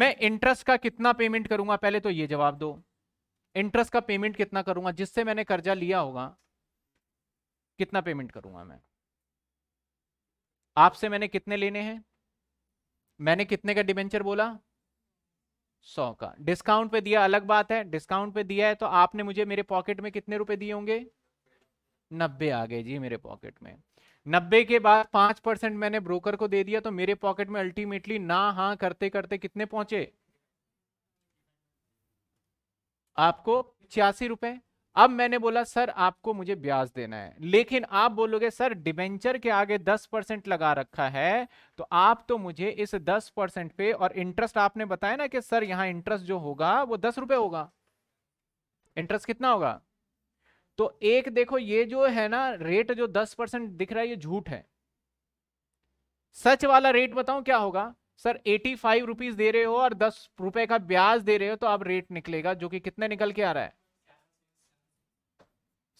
मैं इंटरेस्ट का कितना पेमेंट करूंगा पहले तो ये जवाब दो इंटरेस्ट का पेमेंट कितना करूंगा जिससे मैंने कर्जा लिया होगा कितना पेमेंट करूंगा मैं आपसे मैंने कितने लेने हैं मैंने कितने का डिबेंचर बोला सौ का डिस्काउंट पे दिया अलग बात है डिस्काउंट पे दिया है तो आपने मुझे मेरे पॉकेट में कितने रुपए दिए होंगे नब्बे आ गए जी मेरे पॉकेट में नब्बे के बाद पांच परसेंट मैंने ब्रोकर को दे दिया तो मेरे पॉकेट में अल्टीमेटली ना हाँ करते करते कितने पहुंचे आपको छियासी रुपए अब मैंने बोला सर आपको मुझे ब्याज देना है लेकिन आप बोलोगे सर डिबेंचर के आगे 10 परसेंट लगा रखा है तो आप तो मुझे इस 10 परसेंट पे और इंटरेस्ट आपने बताया ना कि सर यहां इंटरेस्ट जो होगा वो दस रुपए होगा इंटरेस्ट कितना होगा तो एक देखो ये जो है ना रेट जो दस परसेंट दिख रहा है ये झूठ है सच वाला रेट बताऊं क्या होगा सर एटी फाइव रुपीज दे रहे हो और दस रुपए का ब्याज दे रहे हो तो आप रेट निकलेगा जो कि कितने निकल के आ रहा है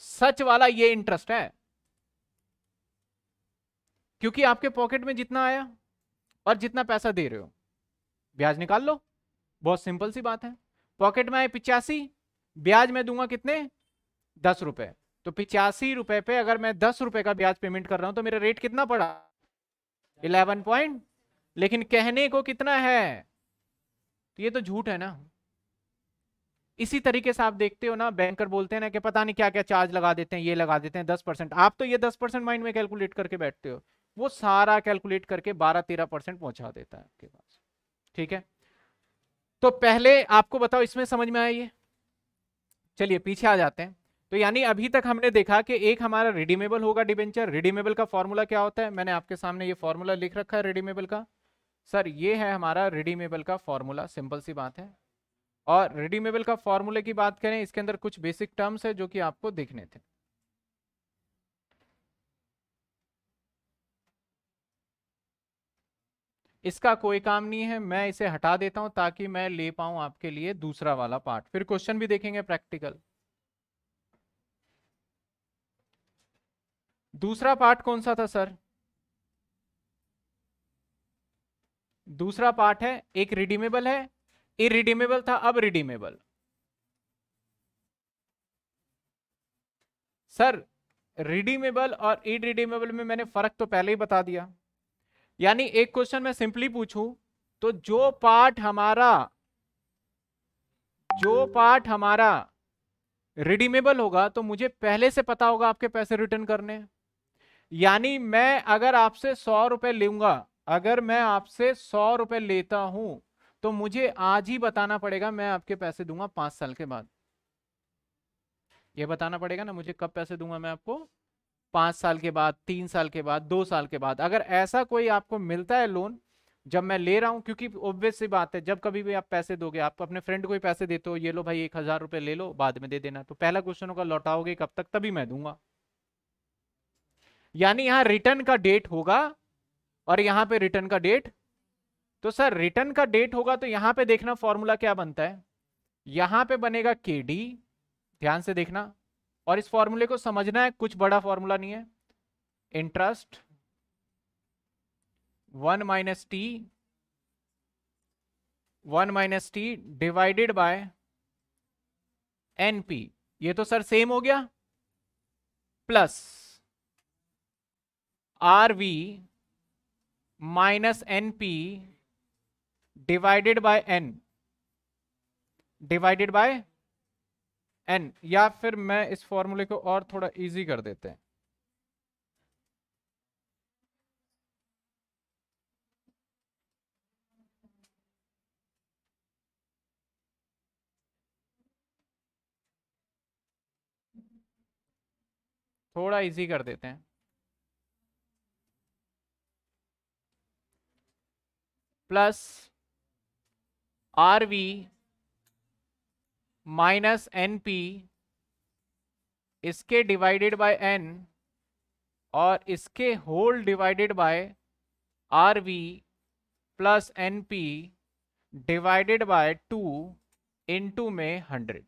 सच वाला ये इंटरेस्ट है क्योंकि आपके पॉकेट में जितना आया और जितना पैसा दे रहे हो ब्याज निकाल लो बहुत सिंपल सी बात है पॉकेट में आए पिचासी ब्याज मैं दूंगा कितने दस रुपए तो पिचासी रुपए पे अगर मैं दस रुपए का ब्याज पेमेंट कर रहा हूं तो मेरा रेट कितना पड़ा इलेवन पॉइंट लेकिन कहने को कितना है तो ये तो झूठ है ना इसी तरीके से आप देखते हो ना बैंकर बोलते हैं ना कि पता नहीं क्या क्या चार्ज लगा देते हैं ये लगा देते हैं दस परसेंट आप तो ये दस परसेंट माइंड में कैलकुलेट करके बैठते हो वो सारा कैलकुलेट करके बारह तेरह परसेंट पहुंचा देता है आपके पास ठीक है तो पहले आपको बताओ इसमें समझ में आइए चलिए पीछे आ जाते हैं तो यानी अभी तक हमने देखा कि एक हमारा रिडीमेबल होगा डिबेंचर रिडीमेबल का फॉर्मूला क्या होता है मैंने आपके सामने ये फॉर्मूला लिख रखा है रिडीमेबल का सर ये है हमारा रिडीमेबल का फॉर्मूला सिंपल सी बात है और रिडीमेबल का फॉर्मूले की बात करें इसके अंदर कुछ बेसिक टर्म्स है जो कि आपको देखने थे इसका कोई काम नहीं है मैं इसे हटा देता हूं ताकि मैं ले पाऊं आपके लिए दूसरा वाला पार्ट फिर क्वेश्चन भी देखेंगे प्रैक्टिकल दूसरा पार्ट कौन सा था सर दूसरा पार्ट है एक रिडीमेबल है इरिडीमेबल था अब रिडीमेबल सर रिडीमेबल और इरिडीमेबल में मैंने फर्क तो पहले ही बता दिया यानी एक क्वेश्चन मैं सिंपली पूछूं तो जो पार्ट हमारा जो पार्ट हमारा रिडीमेबल होगा तो मुझे पहले से पता होगा आपके पैसे रिटर्न करने यानी मैं अगर आपसे सौ रुपए लूंगा अगर मैं आपसे सौ रुपए लेता हूं तो मुझे आज ही बताना पड़ेगा मैं आपके पैसे दूंगा पांच साल के बाद यह बताना पड़ेगा ना मुझे कब पैसे दूंगा मैं आपको पांच साल के बाद तीन साल के बाद दो साल के बाद अगर ऐसा कोई आपको मिलता है लोन जब मैं ले रहा हूं क्योंकि ऑब्वियस सी बात है जब कभी भी आप पैसे दोगे आप अपने फ्रेंड को ही पैसे देते हो ये लो भाई एक हजार रुपये ले लो बाद में दे देना तो पहला क्वेश्चन होगा लौटाओगे कब तक तभी मैं दूंगा यानी यहाँ रिटर्न का डेट होगा और यहां पे रिटर्न का डेट तो सर रिटर्न का डेट होगा तो यहां पे देखना फॉर्मूला क्या बनता है यहां पे बनेगा के डी ध्यान से देखना और इस फॉर्मूले को समझना है कुछ बड़ा फॉर्मूला नहीं है interest one minus T one minus T divided by NP ये तो सर सेम हो गया plus R V minus N P divided by N divided by N या फिर मैं इस फॉर्मूले को और थोड़ा इजी कर देते हैं थोड़ा इजी कर देते हैं plus R V minus N P इसके डिवाइडेड बाय एन और इसके whole divided by R V plus N P divided by two into में हंड्रेड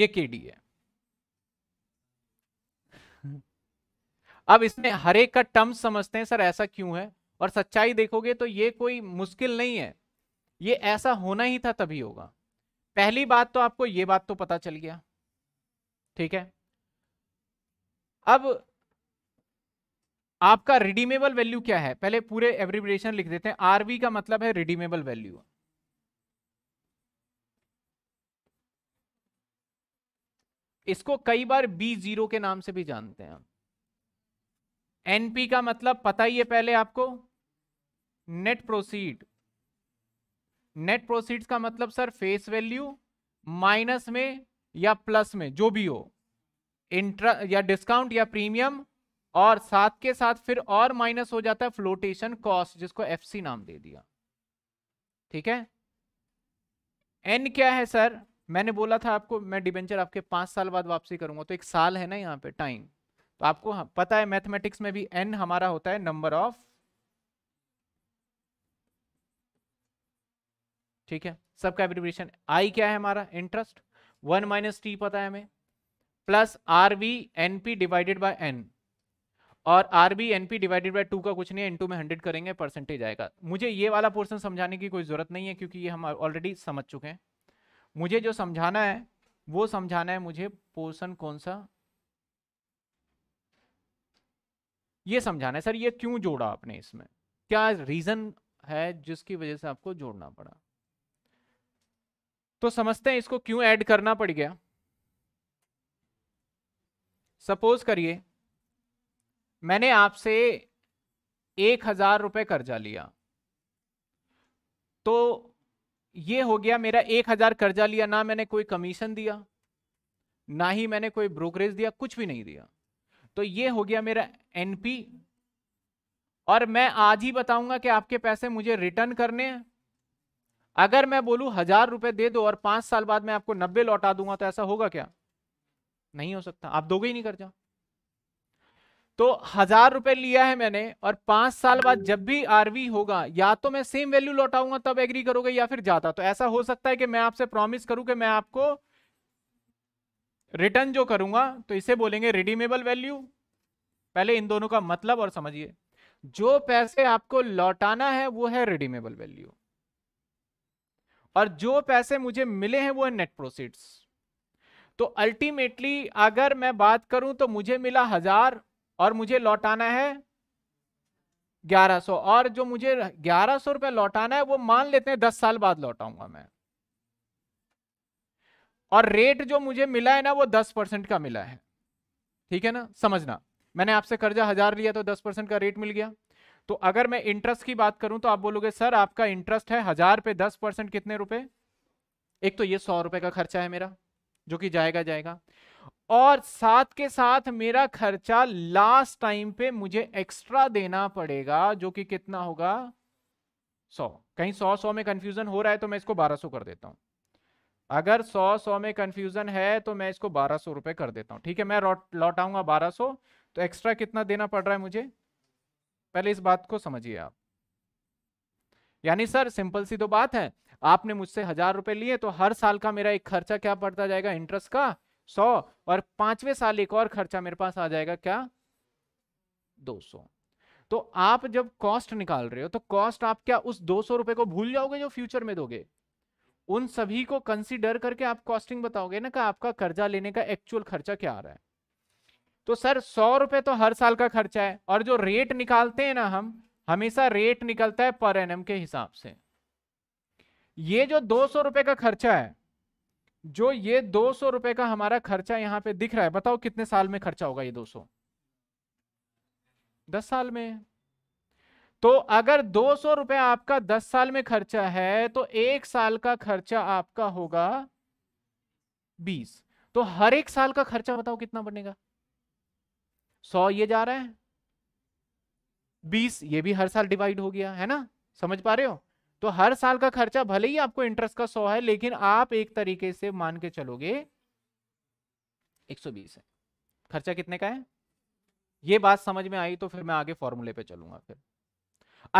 ये के डी है अब इसमें हर एक का टर्म समझते हैं सर ऐसा क्यों है और सच्चाई देखोगे तो ये कोई मुश्किल नहीं है ये ऐसा होना ही था तभी होगा पहली बात तो आपको ये बात तो पता चल गया ठीक है अब आपका रिडीमेबल वैल्यू क्या है पहले पूरे एवरीब्रेशन लिख देते हैं आरवी का मतलब है रिडीमेबल वैल्यू इसको कई बार बी जीरो के नाम से भी जानते हैं एनपी का मतलब पता ही है पहले आपको नेट प्रोसीड नेट प्रोसीड्स का मतलब सर फेस वैल्यू माइनस में या प्लस में जो भी हो इंट्रा या डिस्काउंट या प्रीमियम और साथ के साथ फिर और माइनस हो जाता है फ्लोटेशन कॉस्ट जिसको एफसी नाम दे दिया ठीक है एन क्या है सर मैंने बोला था आपको मैं डिबेंचर आपके पांच साल बाद वापसी करूंगा तो एक साल है ना यहाँ पे टाइम तो आपको पता है मैथमेटिक्स में भी एन हमारा होता है नंबर ऑफ ठीक है सबका एब्रीविएशन आई क्या है हमारा इंटरेस्ट वन माइनस टी पता है हमें plus R B N P divided by N और R B N P divided by two का कुछ नहीं है इनटू में हंड्रेड करेंगे परसेंटेज आएगा मुझे ये वाला पोर्सन समझाने की कोई ज़रूरत नहीं है क्योंकि ये हम ऑलरेडी समझ चुके हैं मुझे जो समझाना है वो समझाना है मुझे पोर्सन कौन सा ये समझाना है सर ये क्यों जोड़ा आपने इसमें क्या रीजन है जिसकी वजह से आपको जोड़ना पड़ा तो समझते हैं इसको क्यों ऐड करना पड़ गया सपोज करिए मैंने आपसे एक हजार रुपए कर्जा लिया तो ये हो गया मेरा एक हजार कर्जा लिया ना मैंने कोई कमीशन दिया ना ही मैंने कोई ब्रोकरेज दिया कुछ भी नहीं दिया तो ये हो गया मेरा एनपी और मैं आज ही बताऊंगा कि आपके पैसे मुझे रिटर्न करने हैं अगर मैं बोलूं हजार रुपए दे दो और पांच साल बाद मैं आपको नब्बे लौटा दूंगा तो ऐसा होगा क्या नहीं हो सकता आप दोगे ही नहीं जाओ तो हजार रुपए लिया है मैंने और पांच साल बाद जब भी आरवी होगा या तो मैं सेम वैल्यू लौटाऊंगा तब एग्री करोगे या फिर जाता तो ऐसा हो सकता है कि मैं आपसे प्रॉमिस करूं कि मैं आपको रिटर्न जो करूंगा तो इसे बोलेंगे रिडीमेबल वैल्यू पहले इन दोनों का मतलब और समझिए जो पैसे आपको लौटाना है वो है रिडीमेबल वैल्यू और जो पैसे मुझे मिले हैं वो है नेट प्रोसीड्स तो अल्टीमेटली अगर मैं बात करूं तो मुझे मिला हजार और मुझे लौटाना है ग्यारह सौ और जो मुझे ग्यारह सौ रुपये लौटाना है वो मान लेते हैं दस साल बाद लौटाऊंगा मैं और रेट जो मुझे मिला है ना वो दस परसेंट का मिला है ठीक है ना समझना मैंने आपसे कर्जा हजार लिया तो दस परसेंट का रेट मिल गया तो अगर मैं इंटरेस्ट की बात करूं तो आप बोलोगे सर आपका इंटरेस्ट है हजार पे दस परसेंट कितने रुपए एक तो ये सौ रुपए का खर्चा है मेरा जो कि जाएगा जाएगा और साथ के साथ मेरा खर्चा लास्ट टाइम पे मुझे एक्स्ट्रा देना पड़ेगा जो कि कितना होगा सौ कहीं सौ सौ में कंफ्यूजन हो रहा है तो मैं इसको बारह सौ कर देता हूं अगर सौ सौ में कन्फ्यूजन है तो मैं इसको बारह सौ रुपए कर देता हूँ ठीक है मैं लौटाऊंगा बारह सौ तो एक्स्ट्रा कितना देना पड़ रहा है मुझे पहले इस बात को समझिए आप यानी सर सिंपल सी तो बात है आपने मुझसे हजार रुपए लिए तो हर साल का मेरा एक खर्चा क्या पड़ता जाएगा इंटरेस्ट का सौ और पांचवें साल एक और खर्चा मेरे पास आ जाएगा क्या दो सौ तो आप जब कॉस्ट निकाल रहे हो तो कॉस्ट आप क्या उस दो सौ रुपए को भूल जाओगे जो फ्यूचर में दोगे उन सभी को कंसिडर करके आप कॉस्टिंग बताओगे ना कि आपका कर्जा लेने का एक्चुअल खर्चा क्या आ रहा है तो सर सौ रुपए तो हर साल का खर्चा है और जो रेट निकालते हैं ना हम हमेशा रेट निकलता है पर एनएम के हिसाब से ये जो दो सौ रुपए का खर्चा है जो ये दो सौ रुपए का हमारा खर्चा यहां पे दिख रहा है बताओ कितने साल में खर्चा होगा ये दो सौ दस साल में तो अगर दो सौ रुपये आपका दस साल में खर्चा है तो एक साल का खर्चा आपका होगा बीस तो हर एक साल का खर्चा बताओ कितना बनेगा सौ ये जा रहा है बीस ये भी हर साल डिवाइड हो गया है ना समझ पा रहे हो तो हर साल का खर्चा भले ही आपको इंटरेस्ट का सौ है लेकिन आप एक तरीके से मान के चलोगे एक सौ बीस है खर्चा कितने का है ये बात समझ में आई तो फिर मैं आगे फॉर्मूले पे चलूंगा फिर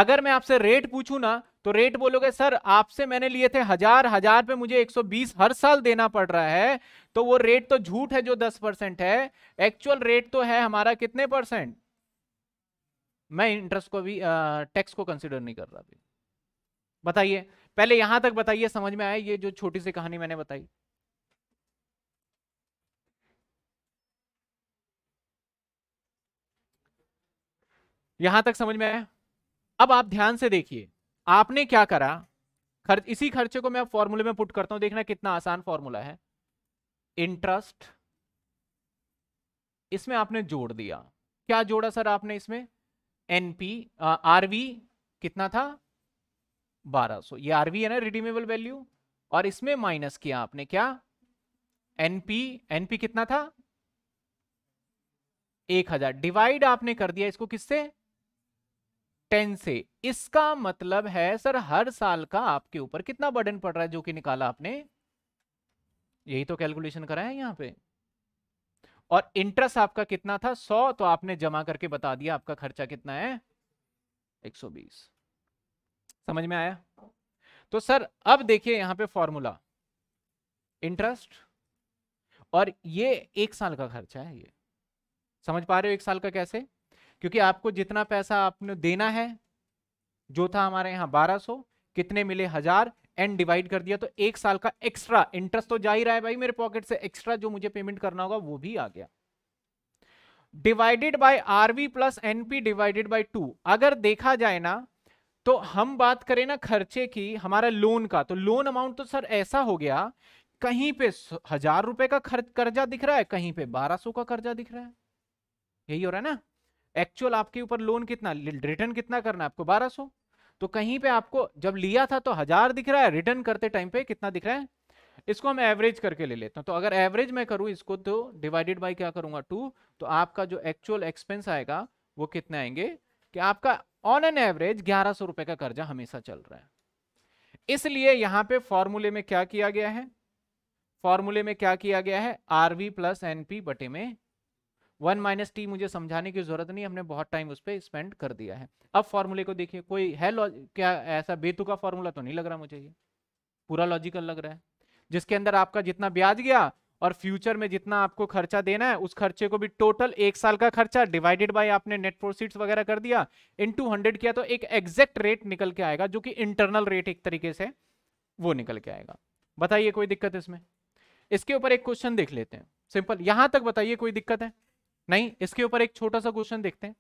अगर मैं आपसे रेट पूछू ना तो रेट बोलोगे सर आपसे मैंने लिए थे हजार हजार पे मुझे 120 हर साल देना पड़ रहा है तो वो रेट तो झूठ है जो 10 परसेंट है एक्चुअल रेट तो है हमारा कितने परसेंट मैं इंटरेस्ट को भी टैक्स को कंसिडर नहीं कर रहा अभी बताइए पहले यहां तक बताइए समझ में आया ये जो छोटी सी कहानी मैंने बताई यहां तक समझ में आया अब आप ध्यान से देखिए आपने क्या करा खर्च इसी खर्चे को मैं फॉर्मूले में पुट करता हूं देखना कितना आसान फॉर्मूला है इंटरेस्ट इसमें आपने जोड़ दिया क्या जोड़ा सर आपने इसमें एनपी आरवी कितना था 1200 ये आरवी है ना रिडीमेबल वैल्यू और इसमें माइनस किया आपने क्या एनपी एनपी कितना था 1000 डिवाइड आपने कर दिया इसको किससे टेन से इसका मतलब है सर हर साल का आपके ऊपर कितना बर्डन पड़ रहा है जो कि निकाला आपने यही तो कैलकुलेशन कराया है यहाँ पे और इंटरेस्ट आपका कितना था सौ तो आपने जमा करके बता दिया आपका खर्चा कितना है 120 समझ में आया तो सर अब देखिए यहां पे फॉर्मूला इंटरेस्ट और ये एक साल का खर्चा है ये समझ पा रहे हो एक साल का कैसे क्योंकि आपको जितना पैसा आपने देना है जो था हमारे यहाँ 1200 कितने मिले हजार एंड डिवाइड कर दिया तो एक साल का एक्स्ट्रा इंटरेस्ट तो जा ही रहा है भाई मेरे पॉकेट से एक्स्ट्रा जो मुझे पेमेंट करना होगा वो भी आ गया divided by RV plus NP divided by two अगर देखा जाए ना तो हम बात करें ना खर्चे की हमारा लोन का तो लोन अमाउंट तो सर ऐसा हो गया कहीं पे हजार रुपए का कर्जा दिख रहा है कहीं पे बारह सौ का कर्जा दिख रहा है यही हो रहा है ना एक्चुअल आपके ऊपर लोन कितना रिटर्न कितना करना है आपको बारह तो कहीं पे आपको जब लिया था तो हजार दिख रहा है रिटर्न करते टाइम पे कितना दिख रहा है इसको हम एवरेज करके ले लेते हैं तो अगर एवरेज मैं करूं इसको तो डिवाइडेड बाय क्या करूंगा टू तो आपका जो एक्चुअल एक्सपेंस आएगा वो कितने आएंगे कि आपका ऑन एन एवरेज ग्यारह सौ रुपए का कर्जा हमेशा चल रहा है इसलिए यहां पर फॉर्मूले में क्या किया गया है फॉर्मूले में क्या किया गया है आरवी प्लस एनपी बटे में वन माइनस टी मुझे समझाने की जरूरत नहीं हमने बहुत टाइम उस पर स्पेंड कर दिया है अब फॉर्मूले को देखिए कोई है क्या ऐसा बेतुका फॉर्मूला तो नहीं लग रहा मुझे ये पूरा लॉजिकल लग रहा है जिसके अंदर आपका जितना ब्याज गया और फ्यूचर में जितना आपको खर्चा देना है उस खर्चे को भी टोटल एक साल का खर्चा डिवाइडेड बाय आपने नेट प्रोसीड्स वगैरह कर दिया इन टू हंड्रेड किया तो एक एग्जैक्ट रेट निकल के आएगा जो कि इंटरनल रेट एक तरीके से वो निकल के आएगा बताइए कोई दिक्कत इसमें इसके ऊपर एक क्वेश्चन देख लेते हैं सिंपल यहां तक बताइए कोई दिक्कत है नहीं इसके ऊपर एक छोटा सा क्वेश्चन देखते हैं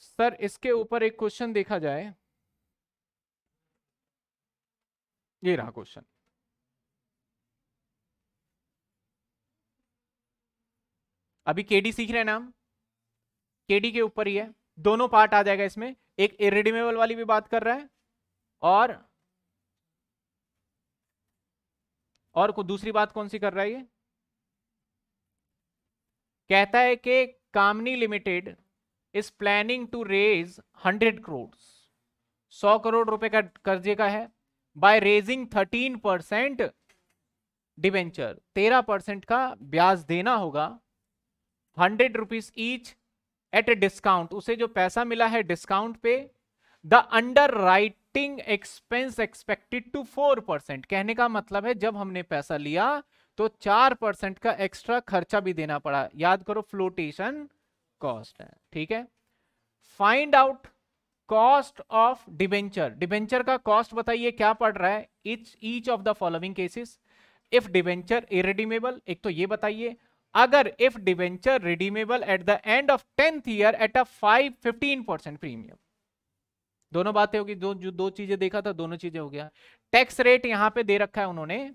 सर इसके ऊपर एक क्वेश्चन देखा जाए ये रहा क्वेश्चन अभी केडी सीख रहे हैं नाम केडी के ऊपर ही है दोनों पार्ट आ जाएगा इसमें एक इरेडिमेबल वाली भी बात कर रहा है और और दूसरी बात कौन सी कर रहा है ये कहता है कि company limited is planning to raise hundred crore सौ करोड़ रुपए का कर्जे का है by raising thirteen percent debenture तेरह परसेंट का ब्याज देना होगा hundred rupees each at a discount उसे जो पैसा मिला है डिस्काउंट पे the underwriting expense expected to four percent कहने का मतलब है जब हमने पैसा लिया तो चार परसेंट का एक्स्ट्रा खर्चा भी देना पड़ा याद करो फ्लोटेशन कॉस्ट है ठीक है find out cost of debenture debenture का कॉस्ट बताइए क्या पड़ रहा है it's each of the following cases if debenture irredeemable एक तो ये बताइए अगर if debenture redeemable at the end of tenth year at a five fifteen percent premium दोनों बातें होगी दो जो दो चीजें देखा था दोनों चीजें हो गया टैक्स रेट यहां पे दे रखा है उन्होंने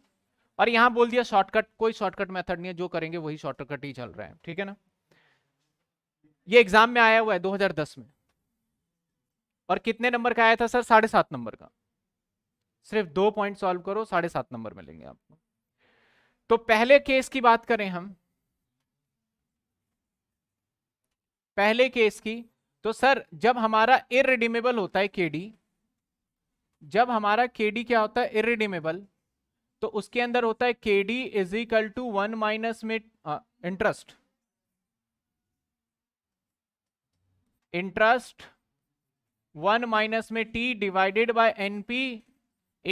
और यहां बोल दिया शॉर्टकट कोई शॉर्टकट मेथड नहीं है जो करेंगे वही शॉर्टकट ही चल रहा है ठीक है ना ये एग्जाम में आया हुआ है 2010 में और कितने नंबर का आया था सर साढ़े सात नंबर का सिर्फ दो पॉइंट सॉल्व करो साढ़े सात नंबर मिलेंगे आपको तो पहले केस की बात करें हम पहले केस की तो सर जब हमारा इरेडिमेबल होता है केडी जब हमारा केडी क्या होता है इरेडिमेबल तो उसके अंदर होता है K D is equal to one minus में इंटरेस्ट इंटरेस्ट वन माइनस में T divided by NP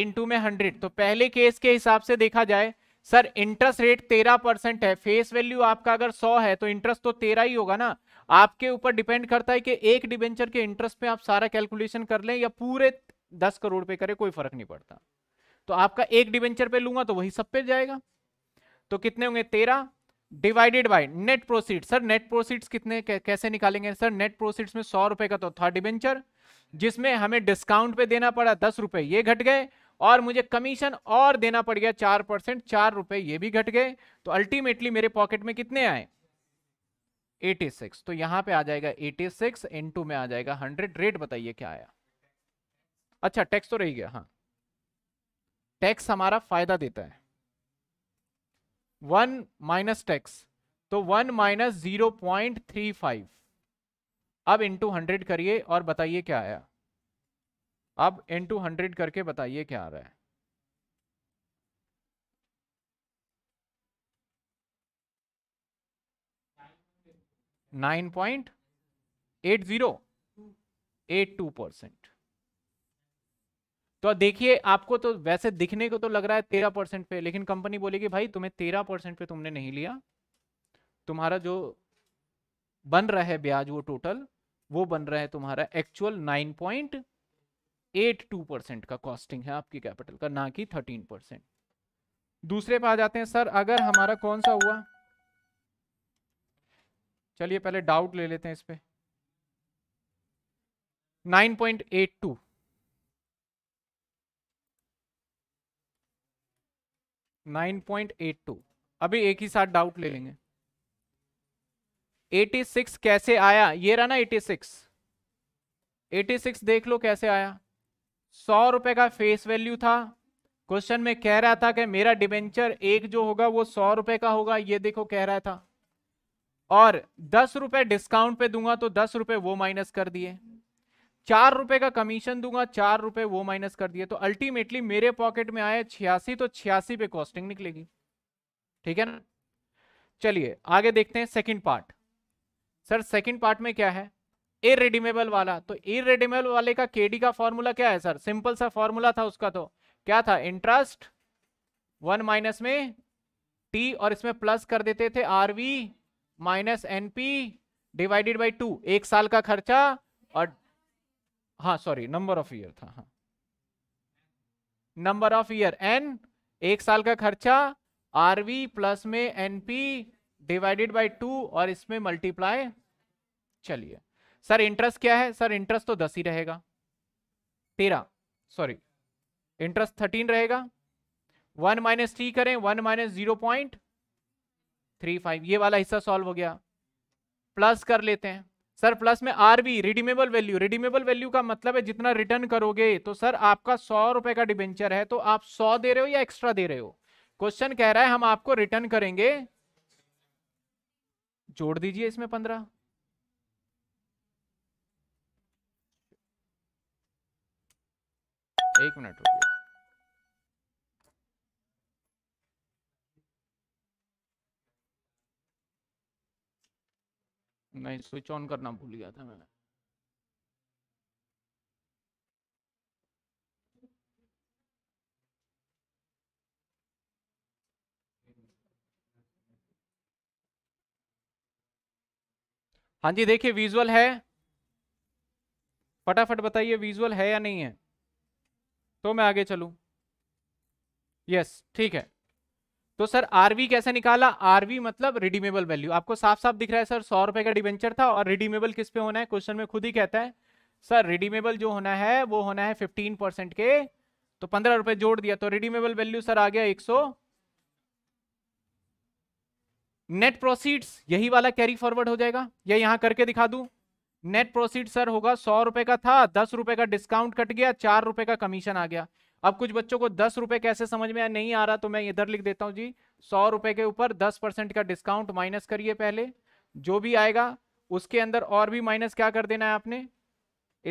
into में हंड्रेड तो पहले केस के हिसाब से देखा जाए सर इंटरेस्ट रेट तेरह परसेंट है फेस वैल्यू आपका अगर सौ है तो इंटरेस्ट तो तेरह ही होगा ना आपके ऊपर डिपेंड करता है कि एक डिबेंचर के इंटरेस्ट पे आप सारा कैलकुलेशन कर लें या पूरे दस करोड़ पे करें कोई फर्क नहीं पड़ता तो आपका एक डिवेंचर पे लूंगा तो वही सब पे जाएगा तो कितने होंगे तेरह divided by net proceed sir net proceeds कितने कैसे निकालेंगे सर नेट प्रोसीड्स में सौ रुपए का तो था डिवेंचर जिसमें हमें डिस्काउंट पे देना पड़ा दस रुपए ये घट गए और मुझे कमीशन और देना पड़ गया चार परसेंट चार रुपए ये भी घट गए तो अल्टीमेटली मेरे पॉकेट में कितने आए 86 तो यहां पे आ जाएगा 86 सिक्स में आ जाएगा 100 रेट बताइए क्या आया अच्छा टैक्स तो रही गया हाँ टैक्स हमारा फायदा देता है वन माइनस टैक्स तो one minus zero point three five अब इंटू हंड्रेड करिए और बताइए क्या आया अब इंटू हंड्रेड करके बताइए क्या आ रहा है nine point eight zero eight two percent तो देखिए आपको तो वैसे दिखने को तो लग रहा है तेरह परसेंट पे लेकिन कंपनी बोलेगी भाई तुम्हें तेरह परसेंट पे तुमने नहीं लिया तुम्हारा जो बन रहा है ब्याज वो टोटल वो बन रहा है तुम्हारा actual nine point eight two percent का कॉस्टिंग है आपकी कैपिटल का ना कि थर्टीन परसेंट दूसरे पे आ जाते हैं सर अगर हमारा कौन सा हुआ चलिए पहले डाउट ले लेते हैं इस पे टू 9.82 अभी एक ही साथ डाउट ले लेंगे 86 कैसे आया ये रहा ना 86 86 देख लो कैसे आया सौ रुपए का फेस वैल्यू था क्वेश्चन में कह रहा था कि मेरा डिबेंचर एक जो होगा वो सौ रुपए का होगा ये देखो कह रहा था और दस रुपए डिस्काउंट पे दूंगा तो दस रुपए वो माइनस कर दिए चार रुपए का कमीशन दूंगा चार रुपए वो माइनस कर दिए तो अल्टीमेटली मेरे पॉकेट में आए छियासी तो छियासी पे कॉस्टिंग निकलेगी ठीक है ना चलिए आगे देखते हैं second part sir second part में क्या है इरेडिमेबल वाला तो इरेडिमेबल वाले का केडी का फॉर्मूला क्या है सर सिंपल सा फॉर्मूला था उसका तो क्या था इंटरेस्ट वन माइनस में टी और इसमें प्लस कर देते थे R minus N P divided by two एक साल का खर्चा और हाँ सॉरी नंबर ऑफ ईयर था हाँ नंबर ऑफ ईयर एन एक साल का खर्चा आरवी प्लस में एनपी डिवाइडेड बाय टू और इसमें मल्टीप्लाई चलिए सर इंटरेस्ट क्या है सर इंटरेस्ट तो दस ही रहेगा तेरह सॉरी इंटरेस्ट थर्टीन रहेगा वन माइनस थ्री करें one minus zero point three five ये वाला हिस्सा सॉल्व हो गया प्लस कर लेते हैं सर प्लस में RB redeemable value redeemable value का मतलब है जितना रिटर्न करोगे तो सर आपका सौ रुपए का डिबेंचर है तो आप सौ दे रहे हो या एक्स्ट्रा दे रहे हो क्वेश्चन कह रहा है हम आपको रिटर्न करेंगे जोड़ दीजिए इसमें पंद्रह एक मिनट नहीं स्विच ऑन करना भूल गया था मैं हाँ जी देखिए विजुअल है फटाफट बताइए विजुअल है या नहीं है तो मैं आगे चलूं यस ठीक है तो सर आरवी कैसे निकाला आरवी मतलब रिडीमेबल वैल्यू आपको साफ साफ दिख रहा है सर सौ रुपए का डिवेंचर था और रिडीमेबल किस पे होना है क्वेश्चन में खुद ही कहता है सर रिडीमेबल जो होना है वो होना है फिफ्टीन परसेंट के तो पंद्रह रुपए जोड़ दिया तो रिडीमेबल वैल्यू सर आ गया एक सौ नेट प्रोसीड्स यही वाला कैरी फॉरवर्ड हो जाएगा या यहां करके दिखा दू नेट प्रोसीड सर होगा सौ रुपए का था दस रुपए का डिस्काउंट कट गया चार रुपए का कमीशन आ गया अब कुछ बच्चों को दस रुपए कैसे समझ में नहीं आ रहा तो मैं इधर लिख देता हूँ जी सौ रुपए के ऊपर दस परसेंट का डिस्काउंट माइनस करिए पहले जो भी आएगा उसके अंदर और भी माइनस क्या कर देना है आपने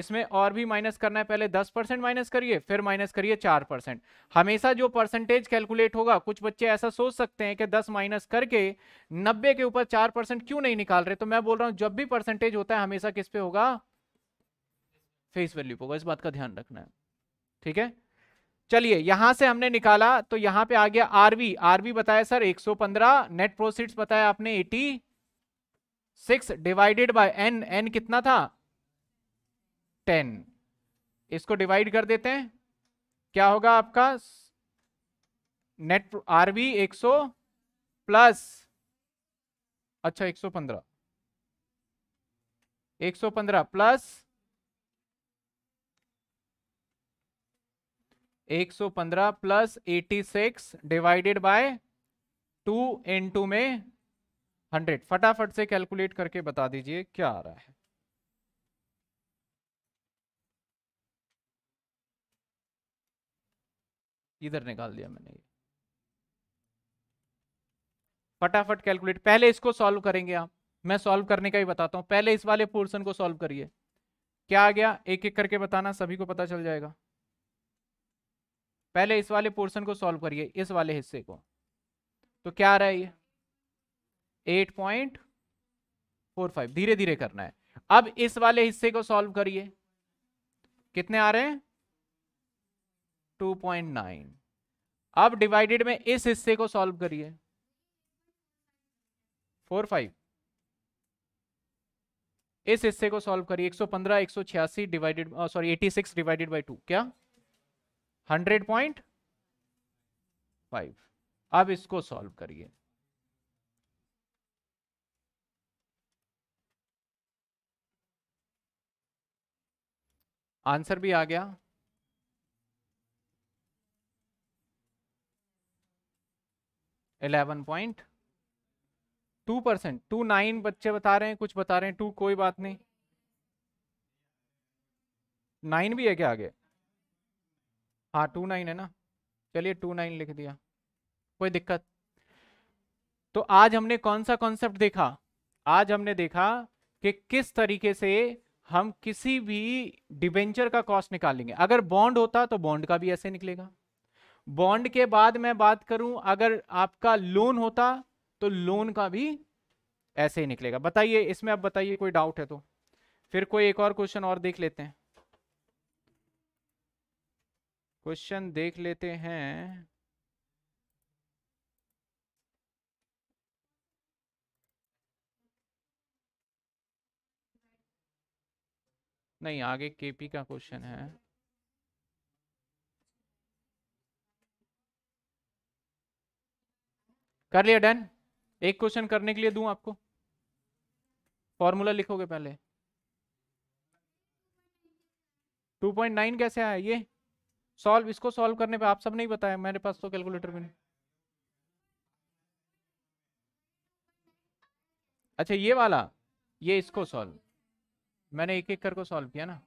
इसमें और भी माइनस करना है पहले दस परसेंट माइनस करिए फिर माइनस करिए चार परसेंट हमेशा जो परसेंटेज कैलकुलेट होगा कुछ बच्चे ऐसा सोच सकते हैं कि दस माइनस करके नब्बे के ऊपर चार परसेंट क्यों नहीं निकाल रहे तो मैं बोल रहा हूं जब भी परसेंटेज होता है हमेशा किस पे होगा फेस वैल्यू पे होगा इस बात का ध्यान रखना है ठीक है चलिए यहां से हमने निकाला तो यहां पे आ गया आरवी आरवी बताया सर 115 नेट प्रोसिट्स बताया आपने 86 डिवाइडेड बाय एन एन कितना था 10 इसको डिवाइड कर देते हैं क्या होगा आपका नेट आरवी 100 प्लस अच्छा 115 115 प्लस एक सौ पंद्रह plus eighty six divided by two into में हंड्रेड फटाफट से कैलकुलेट करके बता दीजिए क्या आ रहा है इधर निकाल दिया मैंने ये फटाफट कैलकुलेट पहले इसको सॉल्व करेंगे आप मैं सॉल्व करने का ही बताता हूं पहले इस वाले पोर्सन को सॉल्व करिए क्या आ गया एक एक करके बताना सभी को पता चल जाएगा पहले इस वाले पोर्शन को सॉल्व करिए इस वाले हिस्से को तो क्या आ रहा है ये एट पॉइंट फोर फाइव धीरे धीरे करना है अब इस वाले हिस्से को सॉल्व करिए कितने आ रहे हैं टू पॉइंट नाइन अब डिवाइडेड में इस हिस्से को सॉल्व करिए फोर फाइव इस हिस्से को सॉल्व करिए 115 186 divided sorry 86 divided by two क्या हंड्रेड पॉइंट फाइव अब इसको सॉल्व करिए आंसर भी आ गया eleven point two percent two nine बच्चे बता रहे हैं कुछ बता रहे हैं टू कोई बात नहीं नाइन भी है क्या आगे हाँ टू नाइन है ना चलिए टू नाइन लिख दिया कोई दिक्कत तो आज हमने कौन सा कॉन्सेप्ट देखा आज हमने देखा कि किस तरीके से हम किसी भी डिबेंचर का कॉस्ट निकालेंगे अगर बॉन्ड होता तो बॉन्ड का भी ऐसे निकलेगा बॉन्ड के बाद मैं बात करूं अगर आपका लोन होता तो लोन का भी ऐसे ही निकलेगा बताइए इसमें आप बताइए कोई डाउट है तो फिर कोई एक और क्वेश्चन और देख लेते हैं क्वेश्चन देख लेते हैं नहीं आगे केपी का क्वेश्चन है कर लिया डन एक क्वेश्चन करने के लिए दूं आपको फॉर्मूला लिखोगे पहले 2.9 कैसे आया ये सॉल्व इसको सॉल्व करने पे आप सब नहीं बताया मेरे पास तो कैलकुलेटर भी नहीं अच्छा ये वाला ये इसको सॉल्व मैंने एक एक करके सॉल्व किया ना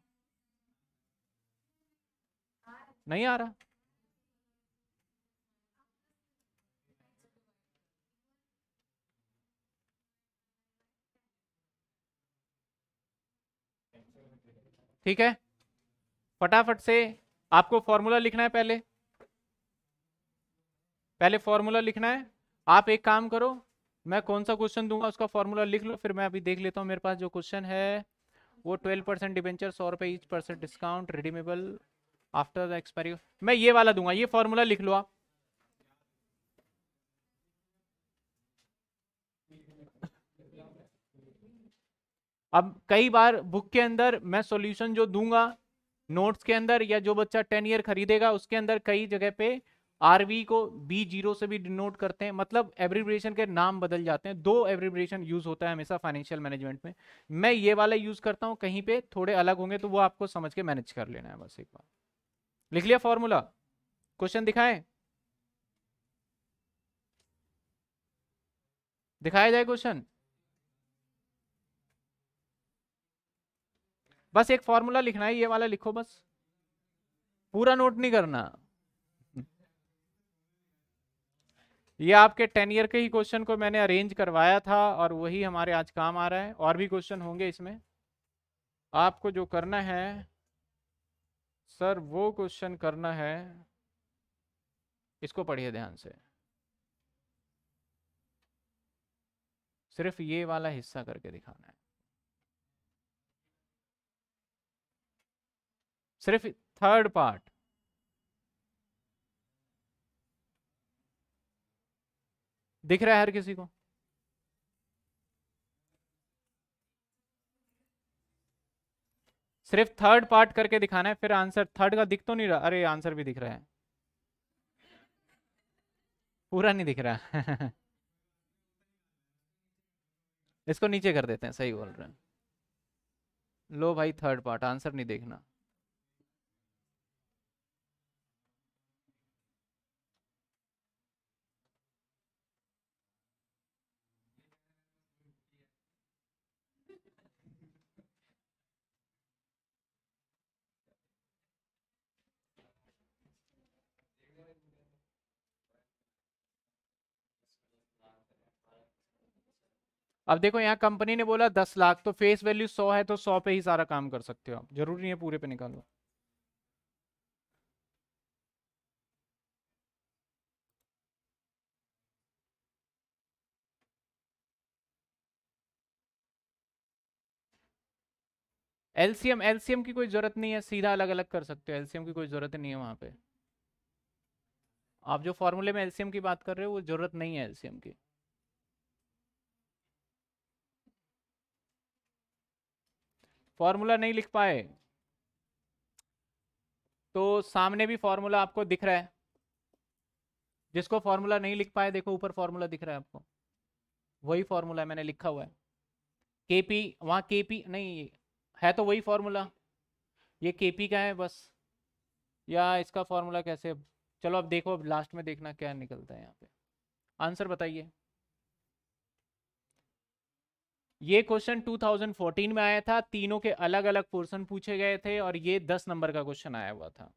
नहीं आ रहा ठीक है फटाफट से आपको फॉर्मूला लिखना है पहले पहले फॉर्मूला लिखना है आप एक काम करो मैं कौन सा क्वेश्चन दूंगा उसका फॉर्मूला लिख लो फिर मैं अभी देख लेता हूँ मेरे पास जो क्वेश्चन है वो ट्वेल्व परसेंट डिवेंचर सौ रुपये each percent discount redeemable after the expiry मैं ये वाला दूंगा ये फॉर्मूला लिख लो आप अब कई बार बुक के अंदर मैं सॉल्यूशन जो दूंगा नोट्स के अंदर या जो बच्चा टेन ईयर खरीदेगा उसके अंदर कई जगह पे आर को बी जीरो से भी डिनोट करते हैं मतलब एवरीब्रेशन के नाम बदल जाते हैं दो एवरीब्रेशन यूज होता है हमेशा फाइनेंशियल मैनेजमेंट में मैं ये वाला यूज करता हूँ कहीं पे थोड़े अलग होंगे तो वो आपको समझ के मैनेज कर लेना है बस एक बार लिख लिया फॉर्मूला क्वेश्चन दिखाएं दिखाया जाए क्वेश्चन बस एक फॉर्मूला लिखना है ये वाला लिखो बस पूरा नोट नहीं करना ये आपके टेन ईयर के ही क्वेश्चन को मैंने अरेंज करवाया था और वही हमारे आज काम आ रहा है और भी क्वेश्चन होंगे इसमें आपको जो करना है सर वो क्वेश्चन करना है इसको पढ़िए ध्यान से सिर्फ ये वाला हिस्सा करके दिखाना है सिर्फ थर्ड पार्ट दिख रहा है हर किसी को सिर्फ थर्ड पार्ट करके दिखाना है फिर आंसर थर्ड का दिख तो नहीं रहा अरे आंसर भी दिख रहा है पूरा नहीं दिख रहा इसको नीचे कर देते हैं सही बोल रहे हैं लो भाई थर्ड पार्ट आंसर नहीं देखना अब देखो यहाँ कंपनी ने बोला दस लाख तो फेस वैल्यू सौ है तो सौ पे ही सारा काम कर सकते हो आप जरूरी है पूरे पे निकालो एलसीएम एलसीएम की कोई जरूरत नहीं है सीधा अलग अलग कर सकते हो एलसीएम की कोई जरूरत नहीं है वहां पे आप जो फॉर्मूले में एलसीएम की बात कर रहे हो वो जरूरत नहीं है एलसीएम की फॉर्मूला नहीं लिख पाए तो सामने भी फॉर्मूला आपको दिख रहा है जिसको फॉर्मूला नहीं लिख पाए देखो ऊपर फॉर्मूला दिख रहा है आपको वही फॉर्मूला मैंने लिखा हुआ है के पी वहाँ के पी नहीं है तो वही फॉर्मूला ये के पी का है बस या इसका फॉर्मूला कैसे चलो अब देखो अब लास्ट में देखना क्या निकलता है यहाँ पे आंसर बताइए ये क्वेश्चन 2014 में आया था तीनों के अलग अलग पोर्शन पूछे गए थे और ये 10 नंबर का क्वेश्चन आया हुआ था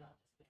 not just the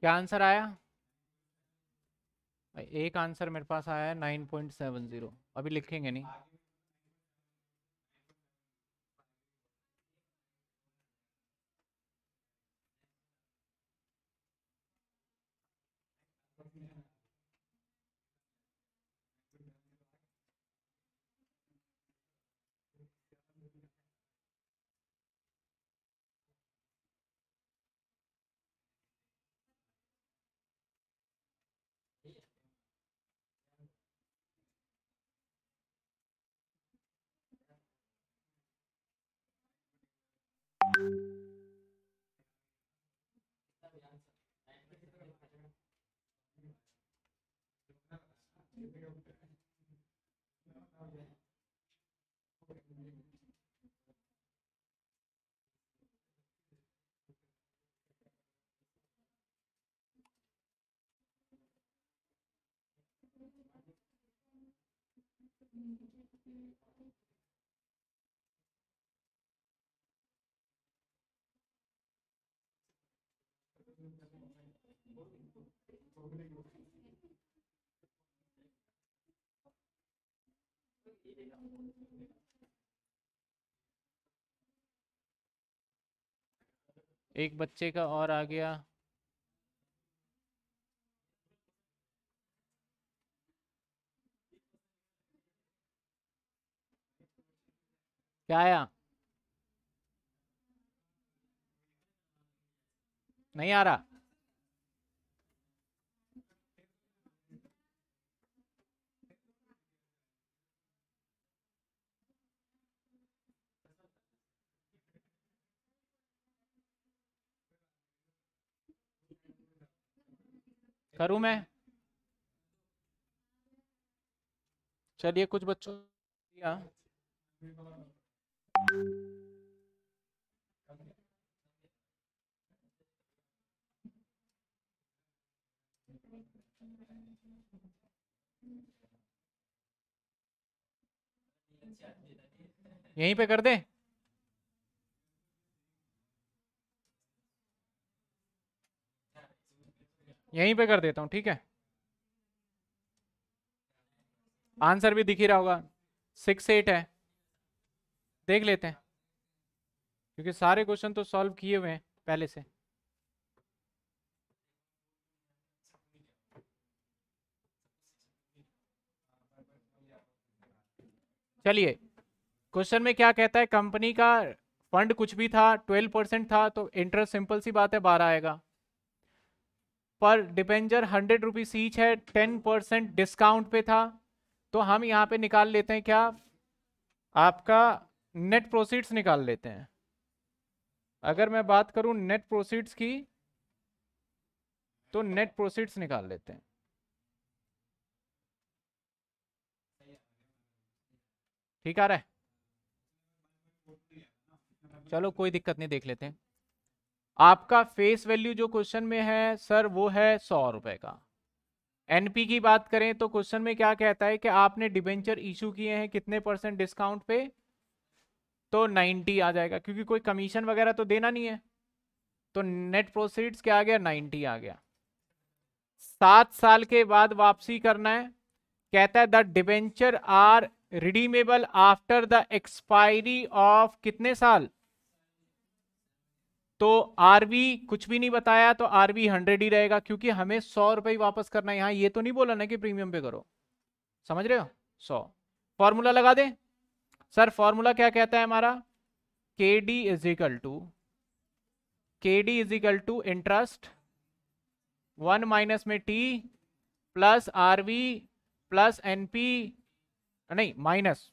क्या आंसर आया भाई एक आंसर मेरे पास आया है नाइन पॉइंट सेवन जीरो अभी लिखेंगे नहीं एक बच्चे का और आ गया क्या आया नहीं आ रहा करूं मैं चलिए कुछ बच्चों यहीं पे कर दे यहीं पे कर देता हूं ठीक है आंसर भी दिख ही रहा होगा सिक्स एट है देख लेते हैं क्योंकि सारे क्वेश्चन तो सॉल्व किए हुए हैं पहले से चलिए क्वेश्चन में क्या कहता है कंपनी का फंड कुछ भी था ट्वेल्व परसेंट था तो इंटरेस्ट सिंपल सी बात है बारह आएगा पर डिपेंजर हंड्रेड रुपीज ईच है टेन परसेंट डिस्काउंट पे था तो हम यहाँ पे निकाल लेते हैं क्या आपका नेट प्रोसीड्स निकाल लेते हैं अगर मैं बात करूं नेट प्रोसीड्स की तो नेट प्रोसीड्स निकाल लेते हैं ठीक आ रहा है चलो कोई दिक्कत नहीं देख लेते हैं आपका फेस वैल्यू जो क्वेश्चन में है सर वो है सौ रुपए का एनपी की बात करें तो क्वेश्चन में क्या कहता है कि आपने डिबेंचर इशू किए हैं कितने परसेंट डिस्काउंट पे तो 90 आ जाएगा क्योंकि कोई कमीशन वगैरह तो देना नहीं है तो नेट प्रोसीड्स क्या आ गया 90 आ गया सात साल के बाद वापसी करना है कहता है the debenture are redeemable after the expiry of कितने साल तो आरवी कुछ भी नहीं बताया तो आरवी हंड्रेड ही रहेगा क्योंकि हमें सौ रुपये वापस करना है यहां ये तो नहीं बोला ना कि प्रीमियम पे करो समझ रहे हो सौ फॉर्मूला लगा दे सर फॉर्मूला क्या कहता है हमारा K D is equal to K D is equal to interest one minus में T plus R V plus N P नहीं माइनस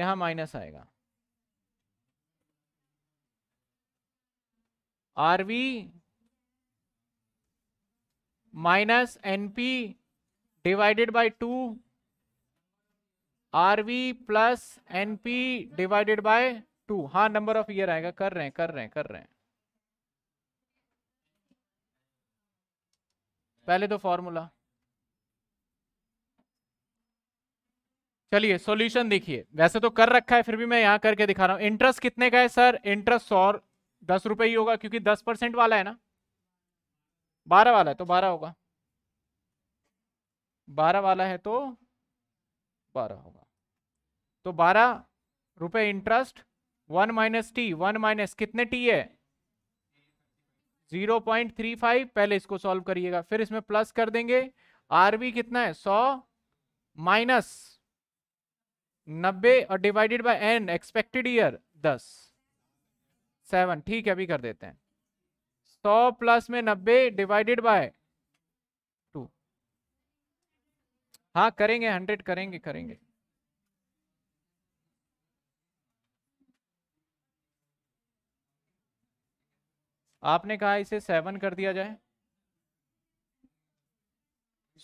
यहां माइनस आएगा RV minus NP divided by two RV plus NP divided by two हाँ number of year आएगा कर रहे हैं कर रहे हैं कर रहे हैं पहले तो फॉर्मूला चलिए सॉल्यूशन देखिए वैसे तो कर रखा है फिर भी मैं यहां करके दिखा रहा हूं इंटरेस्ट कितने का है सर इंटरेस्ट सौ दस रुपये ही होगा क्योंकि दस परसेंट वाला है ना बारह वाला है तो बारह होगा बारह वाला है तो बारह होगा तो बारह रुपये interest one minus T one minus कितने टी है जीरो पॉइंट थ्री फाइव पहले इसको सॉल्व करिएगा फिर इसमें प्लस कर देंगे आरबी कितना है सौ माइनस नब्बे और divided by N expected year दस सेवन ठीक है अभी कर देते हैं सौ प्लस में नब्बे डिवाइडेड बाय टू हाँ करेंगे हंड्रेड करेंगे करेंगे आपने कहा इसे सेवन कर दिया जाए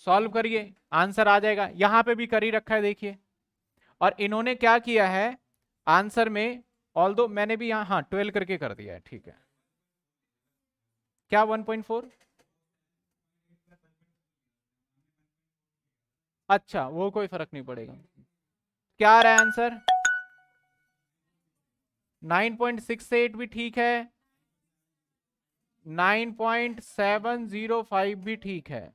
सॉल्व करिए आंसर आ जाएगा यहां पे भी कर ही रखा है देखिए और इन्होंने क्या किया है आंसर में ऑल दो मैंने भी यहां हाँ ट्वेल्व करके कर दिया है ठीक है क्या वन पॉइंट फोर अच्छा वो कोई फर्क नहीं पड़ेगा क्या आ रहा है आंसर 9.68 भी ठीक है 9.705 भी ठीक है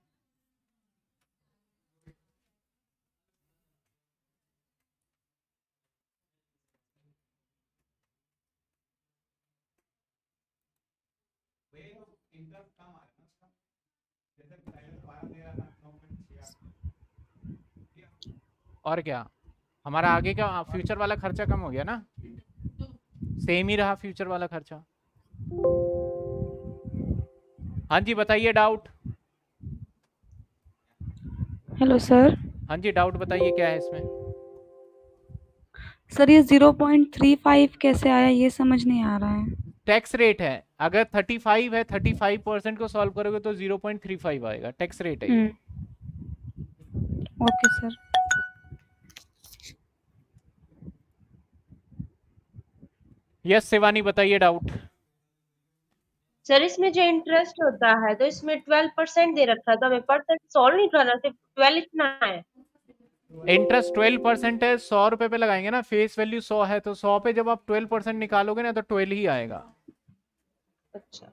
और क्या हमारा आगे का फ्यूचर वाला खर्चा कम हो गया ना सेम ही रहा फ्यूचर वाला खर्चा हाँ जी बताइए डाउट हेलो सर हाँ जी डाउट बताइए क्या है इसमें सर ये जीरो पॉइंट थ्री फाइव कैसे आया ये समझ नहीं आ रहा है टैक्स रेट है अगर थर्टी फाइव है थर्टी फाइव परसेंट को सॉल्व करोगे तो जीरो पॉइंट थ्री फाइव आएगा टैक्स रेट है okay sir hmm. okay, yes Shivani बताइए डाउट सर इसमें जो इंटरेस्ट होता है तो इसमें ट्वेल्व परसेंट दे रखा तो हमें पर सॉल्व नहीं करना सिर्फ ट्वेल्व इतना है इंटरेस्ट ट्वेल्व परसेंट है सौ रुपए पे लगाएंगे ना फेस वैल्यू सौ है तो सौ पे जब आप ट्वेल्व परसेंट निकालोगे ना तो ट्वेल्व ही आएगा अच्छा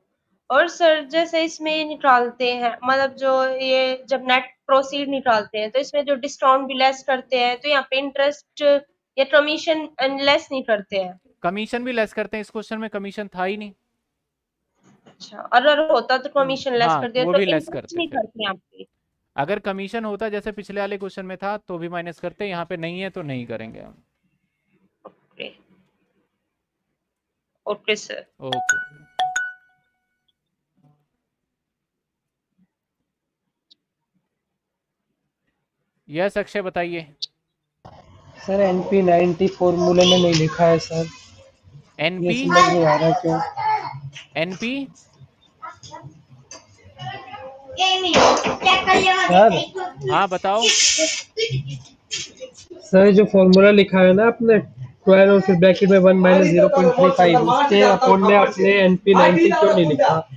और सर जैसे इसमें निकालते हैं मतलब जो ये जब नेट प्रोसीड निकालते हैं तो इसमें जो डिस्काउंट भी लेस करते हैं तो यहाँ पे इंटरेस्ट या कमीशन लेस नहीं करते हैं कमीशन भी लेस करते हैं इस क्वेश्चन में कमीशन था ही नहीं अच्छा, अगर तो हम्म, हाँ, कमीशन तो होता जैसे पिछले वाले क्वेश्चन में था तो भी माइनस करते यहाँ पे नहीं है तो नहीं करेंगे हम okay sir okay yes Akshay बताइए सर एनपी नाइनटी फॉर्मूले में नहीं लिखा है सर एनपी एनपी सर हाँ बताओ सर जो फॉर्मूला लिखा है ना आपने ट्वेल्व और फिर ब्रैकेट में one minus zero point three five उसके अकाउंट में आपने एन पी नाइन्टी क्यों नहीं लिखा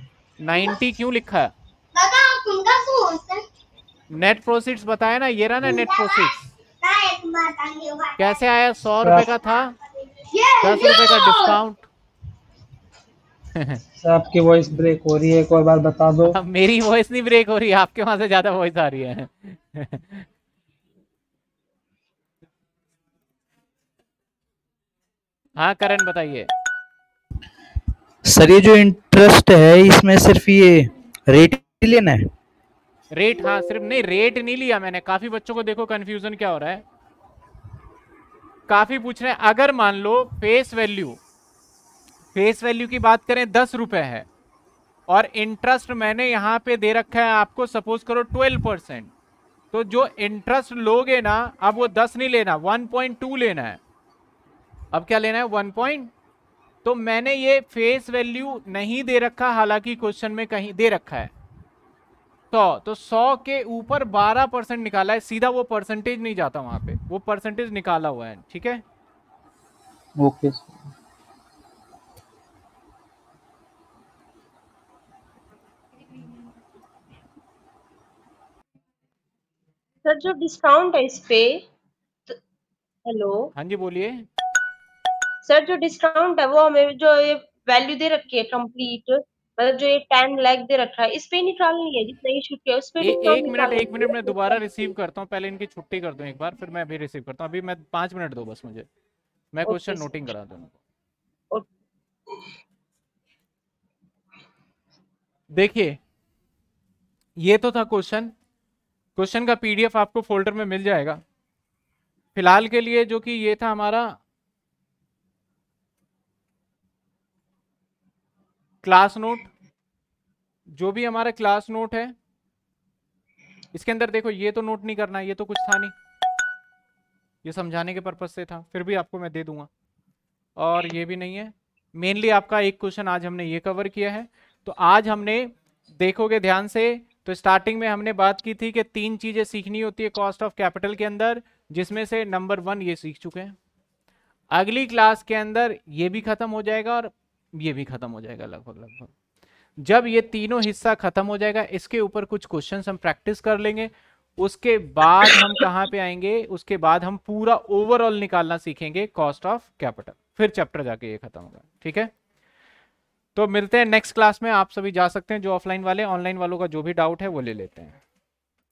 नाइनटी क्यों लिखा नेट प्रोसिट्स बताया ना ये रहा ना नेट प्रोसिट्स कैसे आया सौ रुपए का था दस रुपए का डिस्काउंट आपकी वॉइस ब्रेक हो रही है एक और बार बता दो मेरी वॉइस नहीं ब्रेक हो रही है आपके वहां से ज्यादा वॉइस आ रही है हाँ करण बताइए सर ये जो इंटरेस्ट है इसमें सिर्फ ये रेट लेना है रेट हाँ सिर्फ नहीं रेट नहीं लिया मैंने काफी बच्चों को देखो कंफ्यूजन क्या हो रहा है काफी पूछ रहे हैं अगर मान लो फेस वैल्यू फेस वैल्यू की बात करें दस रुपए है और इंटरेस्ट मैंने यहाँ पे दे रखा है आपको सपोज करो ट्वेल्व परसेंट तो जो इंटरेस्ट लोगे ना अब वो दस नहीं लेना वन पॉइंट टू लेना है अब क्या लेना है वन पॉइंट तो मैंने ये फेस वैल्यू नहीं दे रखा हालांकि क्वेश्चन में कहीं दे रखा है सौ तो, तो सौ के ऊपर बारह परसेंट निकाला है सीधा वो परसेंटेज नहीं जाता वहां पे वो परसेंटेज निकाला हुआ है ठीक है ओके सर जो डिस्काउंट है इस पे तो, हेलो तो, हाँ जी बोलिए सर जो डिस्काउंट है वो हमें जो ये वैल्यू दे रखी है कंप्लीट मतलब जो ये टेन लैख दे रखा है इस पे निकालनी है जितना ही छुट्टी है उस पे तो एक मिनट एक मिनट में दोबारा रिसीव करता हूँ पहले इनकी छुट्टी कर दो एक बार फिर मैं अभी रिसीव करता हूँ अभी मैं पांच मिनट दो बस मुझे मैं क्वेश्चन नोटिंग करा दूँ देखिए ये तो था क्वेश्चन क्वेश्चन का पीडीएफ आपको फोल्डर में मिल जाएगा फिलहाल के लिए जो कि ये था हमारा क्लास नोट जो भी हमारा क्लास नोट है इसके अंदर देखो ये तो नोट नहीं करना ये तो कुछ था नहीं ये समझाने के पर्पज से था फिर भी आपको मैं दे दूंगा और ये भी नहीं है मेनली आपका एक क्वेश्चन आज हमने ये कवर किया है तो आज हमने देखोगे ध्यान से तो स्टार्टिंग में हमने बात की थी कि तीन चीज़ें सीखनी होती है कॉस्ट ऑफ कैपिटल के अंदर जिसमें से नंबर वन ये सीख चुके हैं अगली क्लास के अंदर ये भी ख़त्म हो जाएगा और ये भी खत्म हो जाएगा लगभग लगभग जब ये तीनों हिस्सा खत्म हो जाएगा इसके ऊपर कुछ क्वेश्चन हम प्रैक्टिस कर लेंगे उसके बाद हम कहाँ पे आएंगे उसके बाद हम पूरा ओवरऑल निकालना सीखेंगे कॉस्ट ऑफ कैपिटल फिर चैप्टर जाके ये खत्म होगा ठीक है तो मिलते हैं नेक्स्ट क्लास में आप सभी जा सकते हैं जो ऑफलाइन वाले ऑनलाइन वालों का जो भी डाउट है वो ले लेते हैं